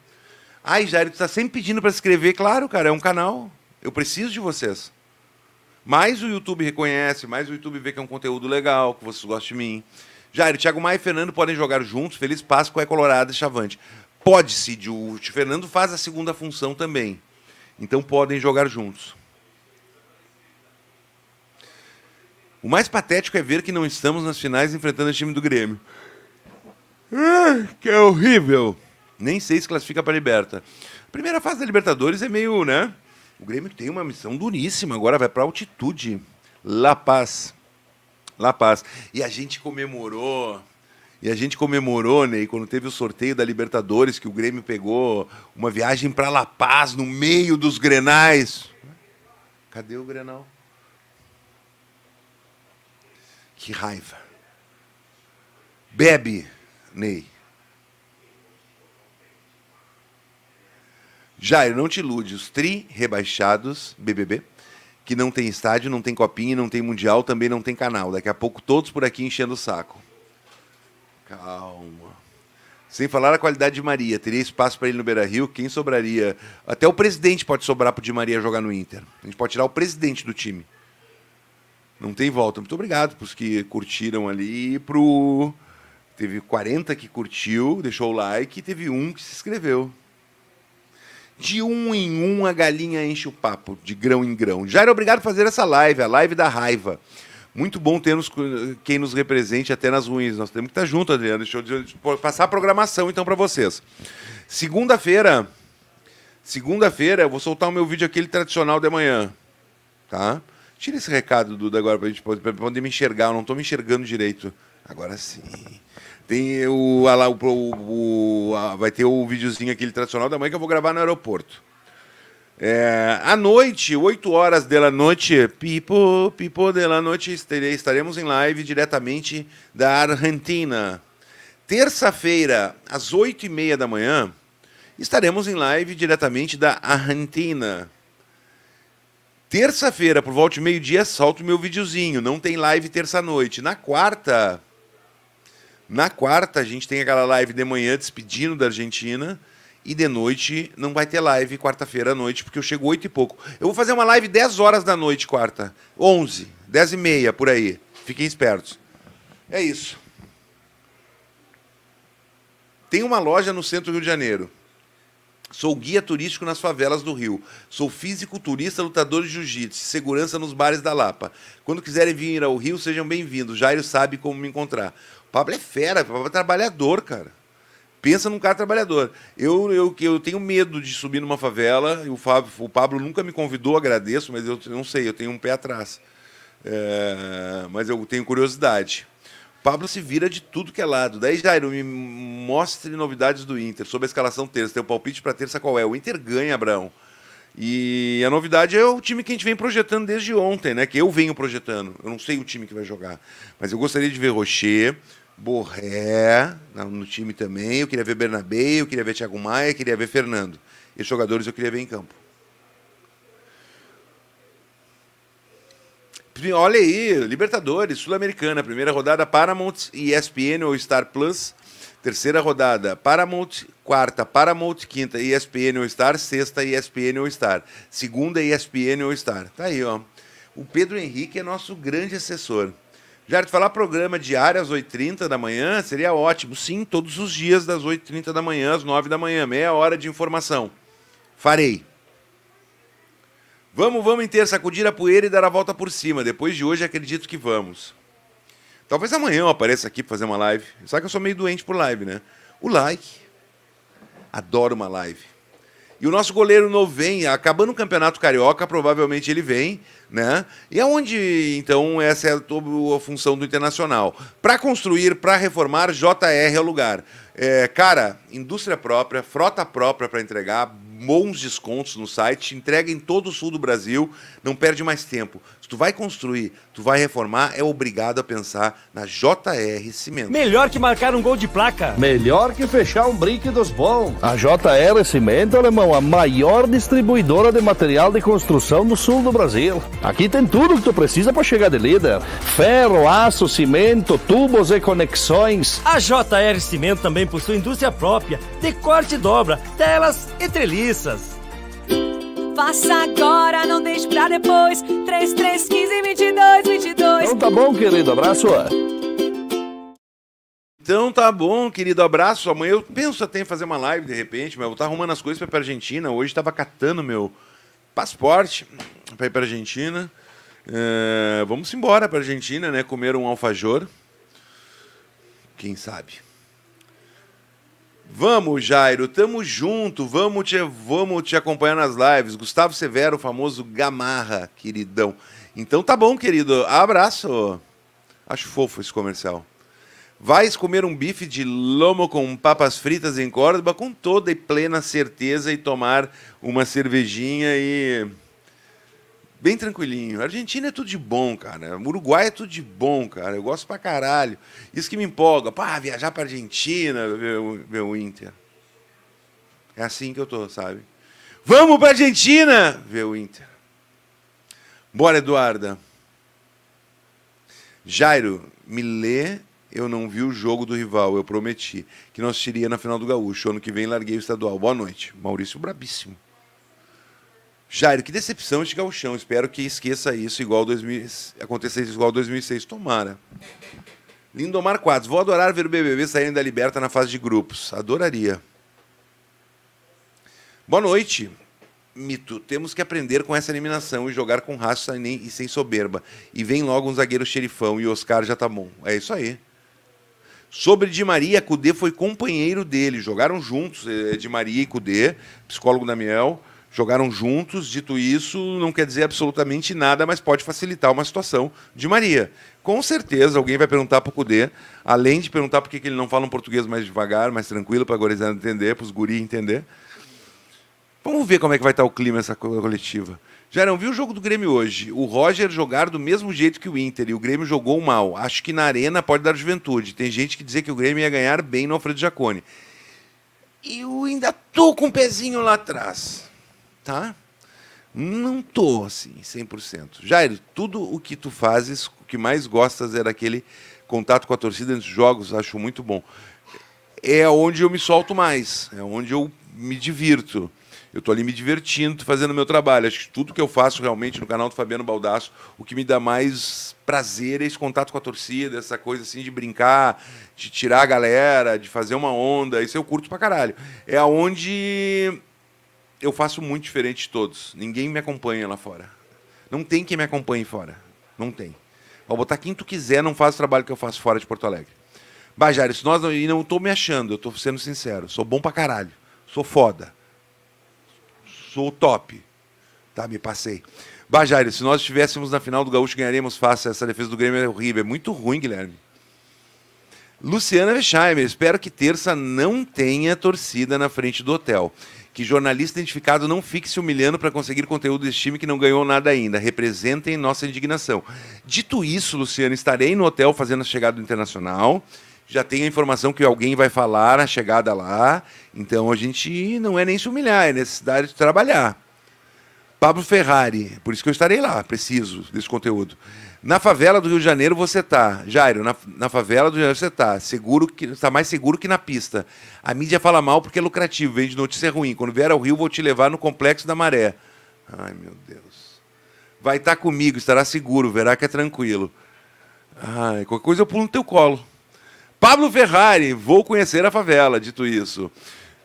Ai, Jair, tu está sempre pedindo para se inscrever. Claro, cara, é um canal. Eu preciso de vocês. Mais o YouTube reconhece, mais o YouTube vê que é um conteúdo legal, que vocês gostam de mim. Jair, Thiago Maia e Fernando podem jogar juntos. Feliz Páscoa, é Colorado e Chavante. Pode-se, o Fernando faz a segunda função também. Então podem jogar juntos. O mais patético é ver que não estamos nas finais enfrentando o time do Grêmio. Ah, que é horrível! Nem sei se classifica para a Liberta. A primeira fase da Libertadores é meio, né? O Grêmio tem uma missão duríssima, agora vai para a altitude. La Paz. La Paz. E a gente comemorou e a gente comemorou, Ney, quando teve o sorteio da Libertadores, que o Grêmio pegou uma viagem para La Paz no meio dos grenais. Cadê o grenal? Que raiva. Bebe, Ney. Jair, não te ilude, os tri rebaixados, BBB, que não tem estádio, não tem copinha, não tem mundial, também não tem canal. Daqui a pouco todos por aqui enchendo o saco. Calma. Sem falar a qualidade de Maria. Teria espaço para ele no Beira Rio. Quem sobraria? Até o presidente pode sobrar para o Di Maria jogar no Inter. A gente pode tirar o presidente do time. Não tem volta. Muito obrigado para os que curtiram ali. Pro... Teve 40 que curtiu, deixou o like, e teve um que se inscreveu. De um em um a galinha enche o papo, de grão em grão. Jairo, obrigado por fazer essa live, a live da raiva muito bom termos quem nos represente até nas ruins. Nós temos que estar junto, Adriano. Deixa eu, passar a programação então para vocês. Segunda-feira, segunda-feira, eu vou soltar o meu vídeo aquele tradicional de manhã, tá? Tira esse recado, Duda, agora para gente poder me enxergar. Eu não estou me enxergando direito. Agora sim. Tem o, a lá, o, o a, vai ter o videozinho aquele tradicional da manhã que eu vou gravar no aeroporto. É, à noite, 8 horas da noite, pipo, pipo da noite, estaremos em live diretamente da Argentina. Terça-feira, às 8 e meia da manhã, estaremos em live diretamente da Argentina. Terça-feira, por volta de meio-dia, solto meu videozinho. Não tem live terça-noite. Na quarta, na quarta, a gente tem aquela live de manhã despedindo da Argentina. E de noite não vai ter live quarta-feira à noite, porque eu chego oito e pouco. Eu vou fazer uma live 10 horas da noite, quarta. 11, 10 e meia, por aí. Fiquem espertos. É isso. Tem uma loja no centro do Rio de Janeiro. Sou guia turístico nas favelas do Rio. Sou físico, turista, lutador de jiu-jitsu, segurança nos bares da Lapa. Quando quiserem vir ao Rio, sejam bem-vindos. Jairo sabe como me encontrar. O Pablo é fera, o Pablo é trabalhador, cara. Pensa num cara trabalhador. Eu, eu, eu tenho medo de subir numa favela, o, Fábio, o Pablo nunca me convidou, agradeço, mas eu não sei, eu tenho um pé atrás. É, mas eu tenho curiosidade. O Pablo se vira de tudo que é lado. Daí, Jairo, me mostre novidades do Inter sobre a escalação terça. Teu palpite para terça qual é? O Inter ganha, Abraão. E a novidade é o time que a gente vem projetando desde ontem, né? Que eu venho projetando. Eu não sei o time que vai jogar. Mas eu gostaria de ver Rocher, Borré no time também. Eu queria ver Bernabé, eu queria ver Thiago Maia, eu queria ver Fernando. Esses jogadores eu queria ver em campo. Olha aí, Libertadores, Sul-Americana, primeira rodada Paramount, ESPN ou Star Plus. Terceira rodada, Paramount. Quarta, Paramount. Quinta, ESPN ou Star. Sexta, ESPN ou Star. Segunda, ESPN ou Star. Tá aí, ó. O Pedro Henrique é nosso grande assessor. Jair, falar programa diário às 8h30 da manhã seria ótimo. Sim, todos os dias, das 8h30 da manhã às 9 da manhã, meia hora de informação. Farei. Vamos, vamos em terça, sacudir a poeira e dar a volta por cima. Depois de hoje, acredito que vamos. Talvez amanhã eu apareça aqui para fazer uma live. Sabe que eu sou meio doente por live, né? O like. Adoro uma live. E o nosso goleiro novo vem, acabando o Campeonato Carioca, provavelmente ele vem, né? E aonde, então, essa é a função do Internacional. Para construir, para reformar, JR é o lugar. É, cara, indústria própria, frota própria para entregar, bons descontos no site, entrega em todo o sul do Brasil, não perde mais tempo. Se tu vai construir, tu vai reformar, é obrigado a pensar na JR Cimento. Melhor que marcar um gol de placa. Melhor que fechar um brinque dos bons. A JR Cimento, alemão, a maior distribuidora de material de construção do sul do Brasil. Aqui tem tudo que tu precisa para chegar de líder: ferro, aço, cimento, tubos e conexões. A JR Cimento também possui indústria própria de corte e dobra, telas e treliças. Faça agora, não deixe pra depois. 3, 3, 15, 22, 22. Então tá bom, querido. Abraço. Então tá bom, querido. Abraço. Amanhã eu penso até em fazer uma live de repente, mas eu vou estar tá arrumando as coisas pra ir pra Argentina. Hoje tava catando meu passaporte pra ir pra Argentina. Eh, vamos embora pra Argentina, né? Comer um alfajor. Quem sabe? Vamos, Jairo, tamo junto, vamos te, vamos te acompanhar nas lives. Gustavo Severo, o famoso Gamarra, queridão. Então tá bom, querido, abraço. Acho fofo esse comercial. Vais comer um bife de lomo com papas fritas em Córdoba com toda e plena certeza e tomar uma cervejinha e Bem tranquilinho. A Argentina é tudo de bom, cara. O Uruguai é tudo de bom, cara. Eu gosto pra caralho. Isso que me empolga. Pá, viajar pra Argentina, ver o, ver o Inter. É assim que eu tô, sabe? Vamos pra Argentina! Ver o Inter. Bora, Eduarda. Jairo, me lê. Eu não vi o jogo do rival, eu prometi. Que nós iria na final do Gaúcho. Ano que vem larguei o estadual. Boa noite. Maurício Brabíssimo. Jairo, que decepção de chão. Espero que esqueça isso igual 2000, acontecesse igual 2006. Tomara. Lindomar Quadros. Vou adorar ver o BBB saindo da Liberta na fase de grupos. Adoraria. Boa noite. Mito, temos que aprender com essa eliminação e jogar com raça e sem soberba. E vem logo um zagueiro xerifão e Oscar já tá bom. É isso aí. Sobre Di Maria, Cudê foi companheiro dele. Jogaram juntos, eh, Di Maria e Cudê, psicólogo Damiel jogaram juntos. Dito isso, não quer dizer absolutamente nada, mas pode facilitar uma situação de Maria. Com certeza, alguém vai perguntar para o Cudê, além de perguntar por que ele não fala um português mais devagar, mais tranquilo, para a Gorizana entender, para os guris entender. Vamos ver como é que vai estar tá o clima essa coletiva. Já viu o jogo do Grêmio hoje. O Roger jogar do mesmo jeito que o Inter e o Grêmio jogou mal. Acho que na arena pode dar juventude. Tem gente que dizia que o Grêmio ia ganhar bem no Alfredo Jacone. Eu ainda tô com o um pezinho lá atrás tá? Não tô assim, 100%. Jair, tudo o que tu fazes, o que mais gostas é daquele contato com a torcida antes dos jogos, acho muito bom. É onde eu me solto mais, é onde eu me divirto. Eu estou ali me divertindo, fazendo meu trabalho. Acho que tudo que eu faço realmente no canal do Fabiano Baldasso, o que me dá mais prazer é esse contato com a torcida, essa coisa assim de brincar, de tirar a galera, de fazer uma onda. Isso eu curto pra caralho. É aonde eu faço muito diferente de todos. Ninguém me acompanha lá fora. Não tem quem me acompanhe fora. Não tem. Vou botar quem tu quiser, não faz o trabalho que eu faço fora de Porto Alegre. Bajara, isso nós não, e não estou me achando, eu estou sendo sincero. Sou bom pra caralho. Sou foda. Sou top. Tá, me passei. Bajara, se nós estivéssemos na final do Gaúcho, ganharíamos fácil. Essa defesa do Grêmio é horrível. É muito ruim, Guilherme. Luciana Wechheimer, espero que terça não tenha torcida na frente do hotel. Que jornalista identificado não fique se humilhando para conseguir conteúdo desse time que não ganhou nada ainda. Representem nossa indignação. Dito isso, Luciana, estarei no hotel fazendo a chegada do Internacional. Já tenho a informação que alguém vai falar na chegada lá. Então a gente não é nem se humilhar, é necessidade de trabalhar. Pablo Ferrari, por isso que eu estarei lá, preciso desse conteúdo. Na favela do Rio de Janeiro você tá, Jairo, na, na favela do Rio de Janeiro você tá seguro que está mais seguro que na pista. A mídia fala mal porque é lucrativo, vende notícia ruim. Quando vier ao Rio, vou te levar no complexo da maré. Ai, meu Deus. Vai estar tá comigo, estará seguro, verá que é tranquilo. Ai, qualquer coisa eu pulo no teu colo. Pablo Ferrari, vou conhecer a favela, dito isso.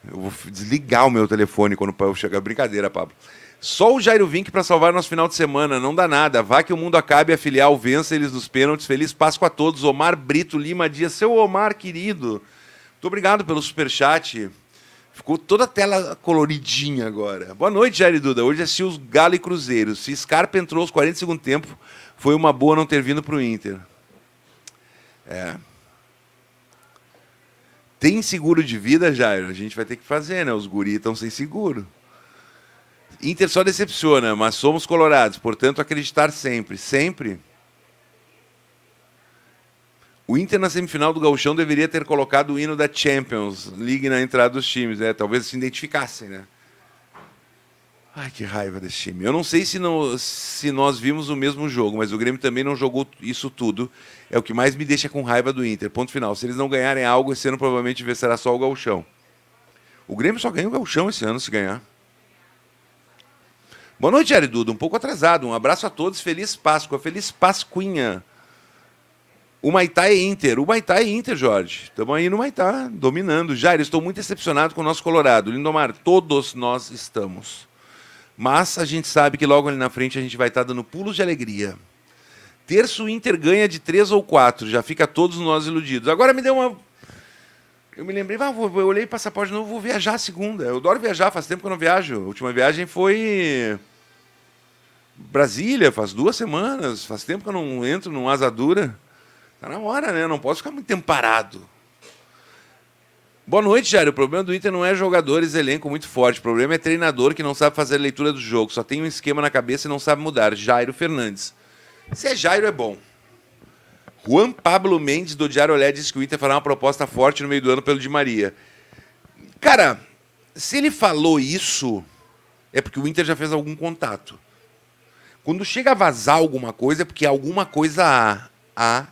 Eu vou desligar o meu telefone quando eu chegar. Brincadeira, Pablo. Só o Jairo Vink para salvar nosso final de semana, não dá nada. Vá que o mundo acabe, a filial vença eles nos pênaltis. Feliz Páscoa a todos. Omar Brito Lima Dias, seu Omar querido. Muito obrigado pelo super chat. Ficou toda a tela coloridinha agora. Boa noite, Jair Duda. Hoje é os Galo e Cruzeiro. Se Scarpa entrou aos 40 segundos tempo, foi uma boa não ter vindo para o Inter. É. Tem seguro de vida, Jairo? A gente vai ter que fazer, né? Os guris estão sem seguro. Inter só decepciona, mas somos colorados, portanto, acreditar sempre. Sempre. O Inter na semifinal do Gauchão deveria ter colocado o hino da Champions League na entrada dos times, né? Talvez se identificassem, né? Ai, que raiva desse time. Eu não sei se, não, se nós vimos o mesmo jogo, mas o Grêmio também não jogou isso tudo. É o que mais me deixa com raiva do Inter. Ponto final. Se eles não ganharem algo, esse ano provavelmente vencerá só o Gauchão. O Grêmio só ganha o Gauchão esse ano se ganhar. Boa noite, Ari Duda. Um pouco atrasado. Um abraço a todos. Feliz Páscoa. Feliz Pascuinha. O Maitá é Inter. O Maitá é Inter, Jorge. Estamos aí no Maitá, dominando. Jair, estou muito decepcionado com o nosso Colorado. Lindomar, todos nós estamos. Mas a gente sabe que logo ali na frente a gente vai estar dando pulos de alegria. Terço Inter ganha de três ou quatro, já fica todos nós iludidos. Agora me deu uma. Eu me lembrei, ah, vou, eu olhei o passaporte novo, vou viajar segunda. Eu adoro viajar, faz tempo que eu não viajo. A última viagem foi Brasília, faz duas semanas, faz tempo que eu não entro numa asa dura. Tá na hora, né? Eu não posso ficar muito tempo parado. Boa noite, Jair. O problema do Inter não é jogadores, elenco muito forte. O problema é treinador que não sabe fazer a leitura do jogo, só tem um esquema na cabeça e não sabe mudar. Jairo Fernandes. Se é Jairo, é bom. Juan Pablo Mendes, do Diário Olé, disse que o Inter fará uma proposta forte no meio do ano pelo Di Maria. Cara, se ele falou isso, é porque o Inter já fez algum contato. Quando chega a vazar alguma coisa, é porque alguma coisa há, há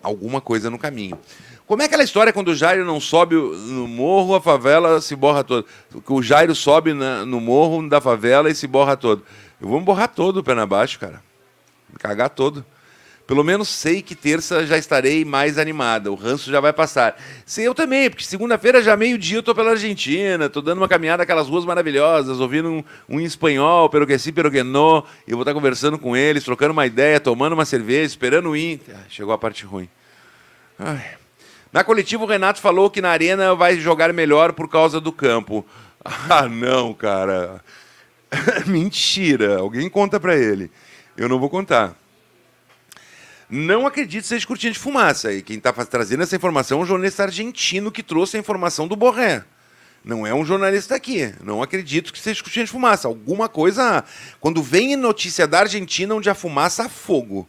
alguma coisa no caminho. Como é aquela história quando o Jairo não sobe no morro, a favela se borra todo? O Jairo sobe na, no morro da favela e se borra todo. Eu vou me borrar todo, pé na baixo, cara. Me cagar todo. Pelo menos sei que terça já estarei mais animada, o ranço já vai passar. Sei eu também, porque segunda-feira já meio-dia eu tô pela Argentina, tô dando uma caminhada aquelas ruas maravilhosas, ouvindo um, um espanhol, pelo que sim, pelo que não. Eu vou estar tá conversando com eles, trocando uma ideia, tomando uma cerveja, esperando o Inter. Ah, chegou a parte ruim. Ai. Na coletiva, o Renato falou que na arena vai jogar melhor por causa do campo. Ah, não, cara. Mentira. Alguém conta para ele. Eu não vou contar. Não acredito que seja cortina de fumaça. E quem está trazendo essa informação é um jornalista argentino que trouxe a informação do Borré. Não é um jornalista aqui. Não acredito que seja cortina de fumaça. Alguma coisa. Quando vem notícia da Argentina onde a fumaça há fogo.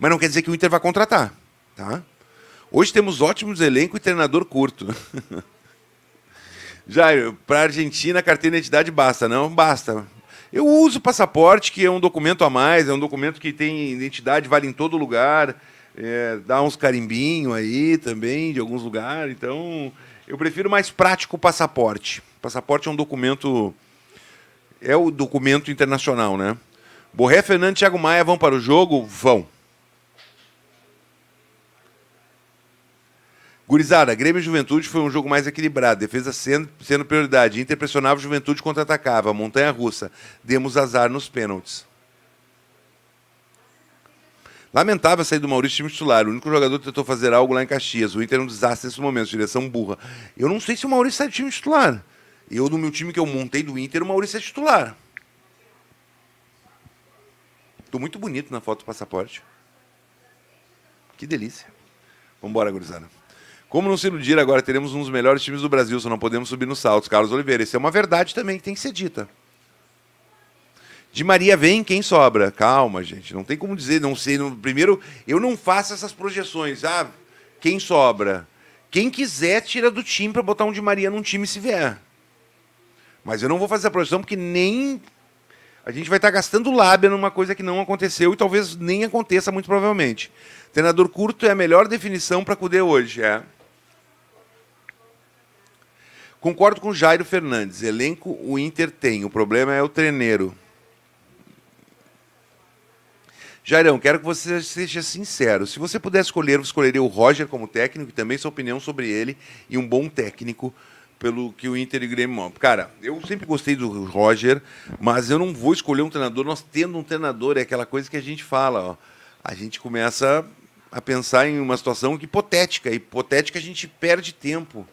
Mas não quer dizer que o Inter vai contratar. Tá? Hoje temos ótimos elenco e treinador curto. Jairo, para a Argentina, carteira de identidade basta, não? Basta. Eu uso passaporte, que é um documento a mais, é um documento que tem identidade, vale em todo lugar, é, dá uns carimbinhos aí também, de alguns lugares. Então, eu prefiro mais prático o passaporte. Passaporte é um documento. É o documento internacional, né? Borré, Fernando, e Thiago Maia vão para o jogo? Vão. Gurizada, Grêmio e Juventude foi um jogo mais equilibrado, defesa sendo, sendo prioridade. Inter pressionava, Juventude contra-atacava, montanha russa. Demos azar nos pênaltis. Lamentável sair do Maurício time titular. O único jogador que tentou fazer algo lá em Caxias. O Inter é um desastre nesse momento, direção burra. Eu não sei se o Maurício sai do time titular. Eu, no meu time que eu montei do Inter, o Maurício é titular. Tô muito bonito na foto do passaporte. Que delícia. Vambora, gurizada. Como não se iludir, agora teremos um dos melhores times do Brasil, só não podemos subir nos saltos. Carlos Oliveira, isso é uma verdade também que tem que ser dita. De Maria vem quem sobra. Calma, gente. Não tem como dizer, não sei. no primeiro, eu não faço essas projeções. Ah, quem sobra? Quem quiser, tira do time para botar um de Maria num time se vier. Mas eu não vou fazer a projeção porque nem. A gente vai estar tá gastando lábia numa coisa que não aconteceu e talvez nem aconteça, muito provavelmente. Treinador curto é a melhor definição para Cudê hoje. É. Concordo com Jairo Fernandes. Elenco o Inter tem. O problema é o treineiro. Jairão, quero que você seja sincero. Se você pudesse escolher, você escolheria o Roger como técnico e também sua opinião sobre ele e um bom técnico pelo que o Inter e o Grêmio. Cara, eu sempre gostei do Roger, mas eu não vou escolher um treinador. Nós tendo um treinador é aquela coisa que a gente fala, ó. A gente começa a pensar em uma situação hipotética. Hipotética a gente perde tempo.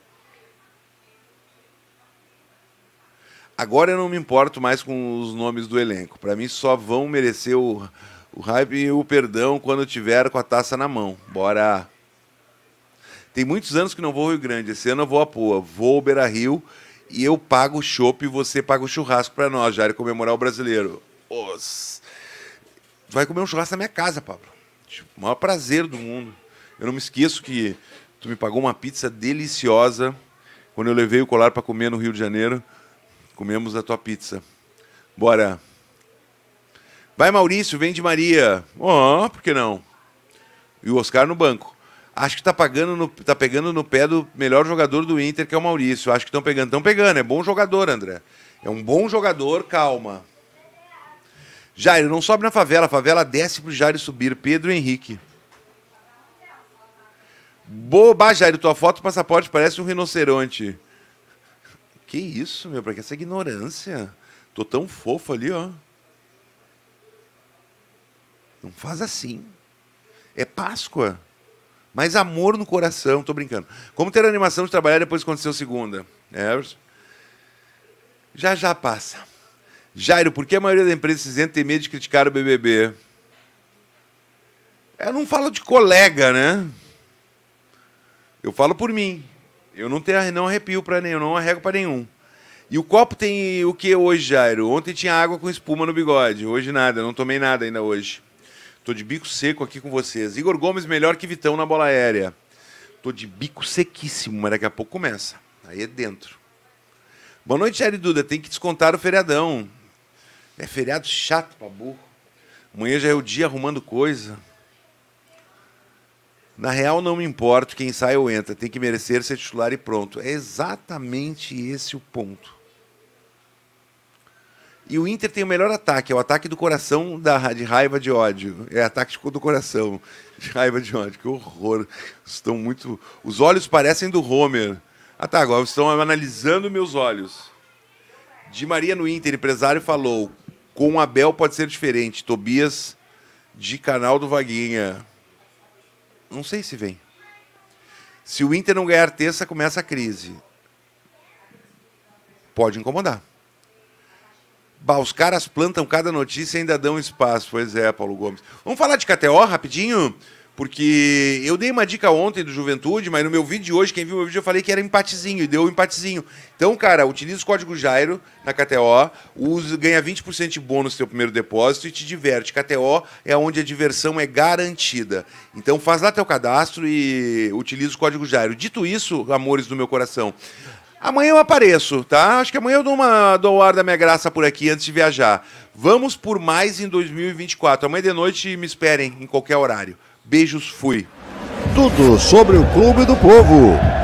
Agora eu não me importo mais com os nomes do elenco. Para mim só vão merecer o, o hype e o perdão quando tiver com a taça na mão. Bora. Tem muitos anos que não vou ao Rio Grande. Esse ano eu vou a Poa, vou ao Beira Rio e eu pago o chopp e você paga o churrasco para nós, já comemorar o brasileiro. Os... Vai comer um churrasco na minha casa, Pablo. Tipo, o maior prazer do mundo. Eu não me esqueço que tu me pagou uma pizza deliciosa quando eu levei o colar para comer no Rio de Janeiro. Comemos a tua pizza. Bora. Vai, Maurício, vem de Maria. Oh, por que não? E o Oscar no banco. Acho que tá, pagando no, tá pegando no pé do melhor jogador do Inter, que é o Maurício. Acho que estão pegando. Estão pegando, é bom jogador, André. É um bom jogador, calma. Jairo, não sobe na favela. A favela desce pro Jairo subir. Pedro Henrique. Boba, Jairo, tua foto passaporte parece um rinoceronte. Que isso, meu? Pra que essa ignorância? Tô tão fofo ali, ó. Não faz assim. É Páscoa. Mais amor no coração, tô brincando. Como ter animação de trabalhar depois que aconteceu segunda? É. Já já passa. Jairo, por que a maioria da empresa cinzenta tem medo de criticar o BBB? Eu é, não falo de colega, né? Eu falo por mim. Eu não, tenho, não arrepio para nenhum, não arrego para nenhum. E o copo tem o que hoje, Jairo? Ontem tinha água com espuma no bigode, hoje nada, não tomei nada ainda hoje. Tô de bico seco aqui com vocês. Igor Gomes melhor que Vitão na bola aérea. Tô de bico sequíssimo, mas daqui a pouco começa. Aí é dentro. Boa noite, Jair Duda. Tem que descontar o feriadão. É feriado chato pra burro. Amanhã já é o dia arrumando coisa. Na real, não me importo quem sai ou entra, tem que merecer ser titular e pronto. É exatamente esse o ponto. E o Inter tem o melhor ataque, é o ataque do coração da, de raiva de ódio. É ataque do coração, de raiva de ódio. Que horror. Estão muito. Os olhos parecem do Homer. Ah tá, agora estão analisando meus olhos. De Maria no Inter, empresário falou: com Abel pode ser diferente. Tobias de canal do Vaguinha. Não sei se vem. Se o Inter não ganhar terça, começa a crise. Pode incomodar. Bah, os caras plantam cada notícia e ainda dão espaço. Pois é, Paulo Gomes. Vamos falar de KTO rapidinho? Porque eu dei uma dica ontem do Juventude, mas no meu vídeo de hoje, quem viu meu vídeo, eu falei que era empatezinho, e deu um empatezinho. Então, cara, utiliza o código Jairo na KTO, usa, ganha 20% de bônus no seu primeiro depósito e te diverte. KTO é onde a diversão é garantida. Então faz lá teu cadastro e utiliza o código Jairo. Dito isso, amores do meu coração, Amanhã eu apareço, tá? Acho que amanhã eu dou uma dou o ar da minha graça por aqui antes de viajar. Vamos por mais em 2024. Amanhã de noite me esperem em qualquer horário. Beijos, fui. Tudo sobre o Clube do Povo.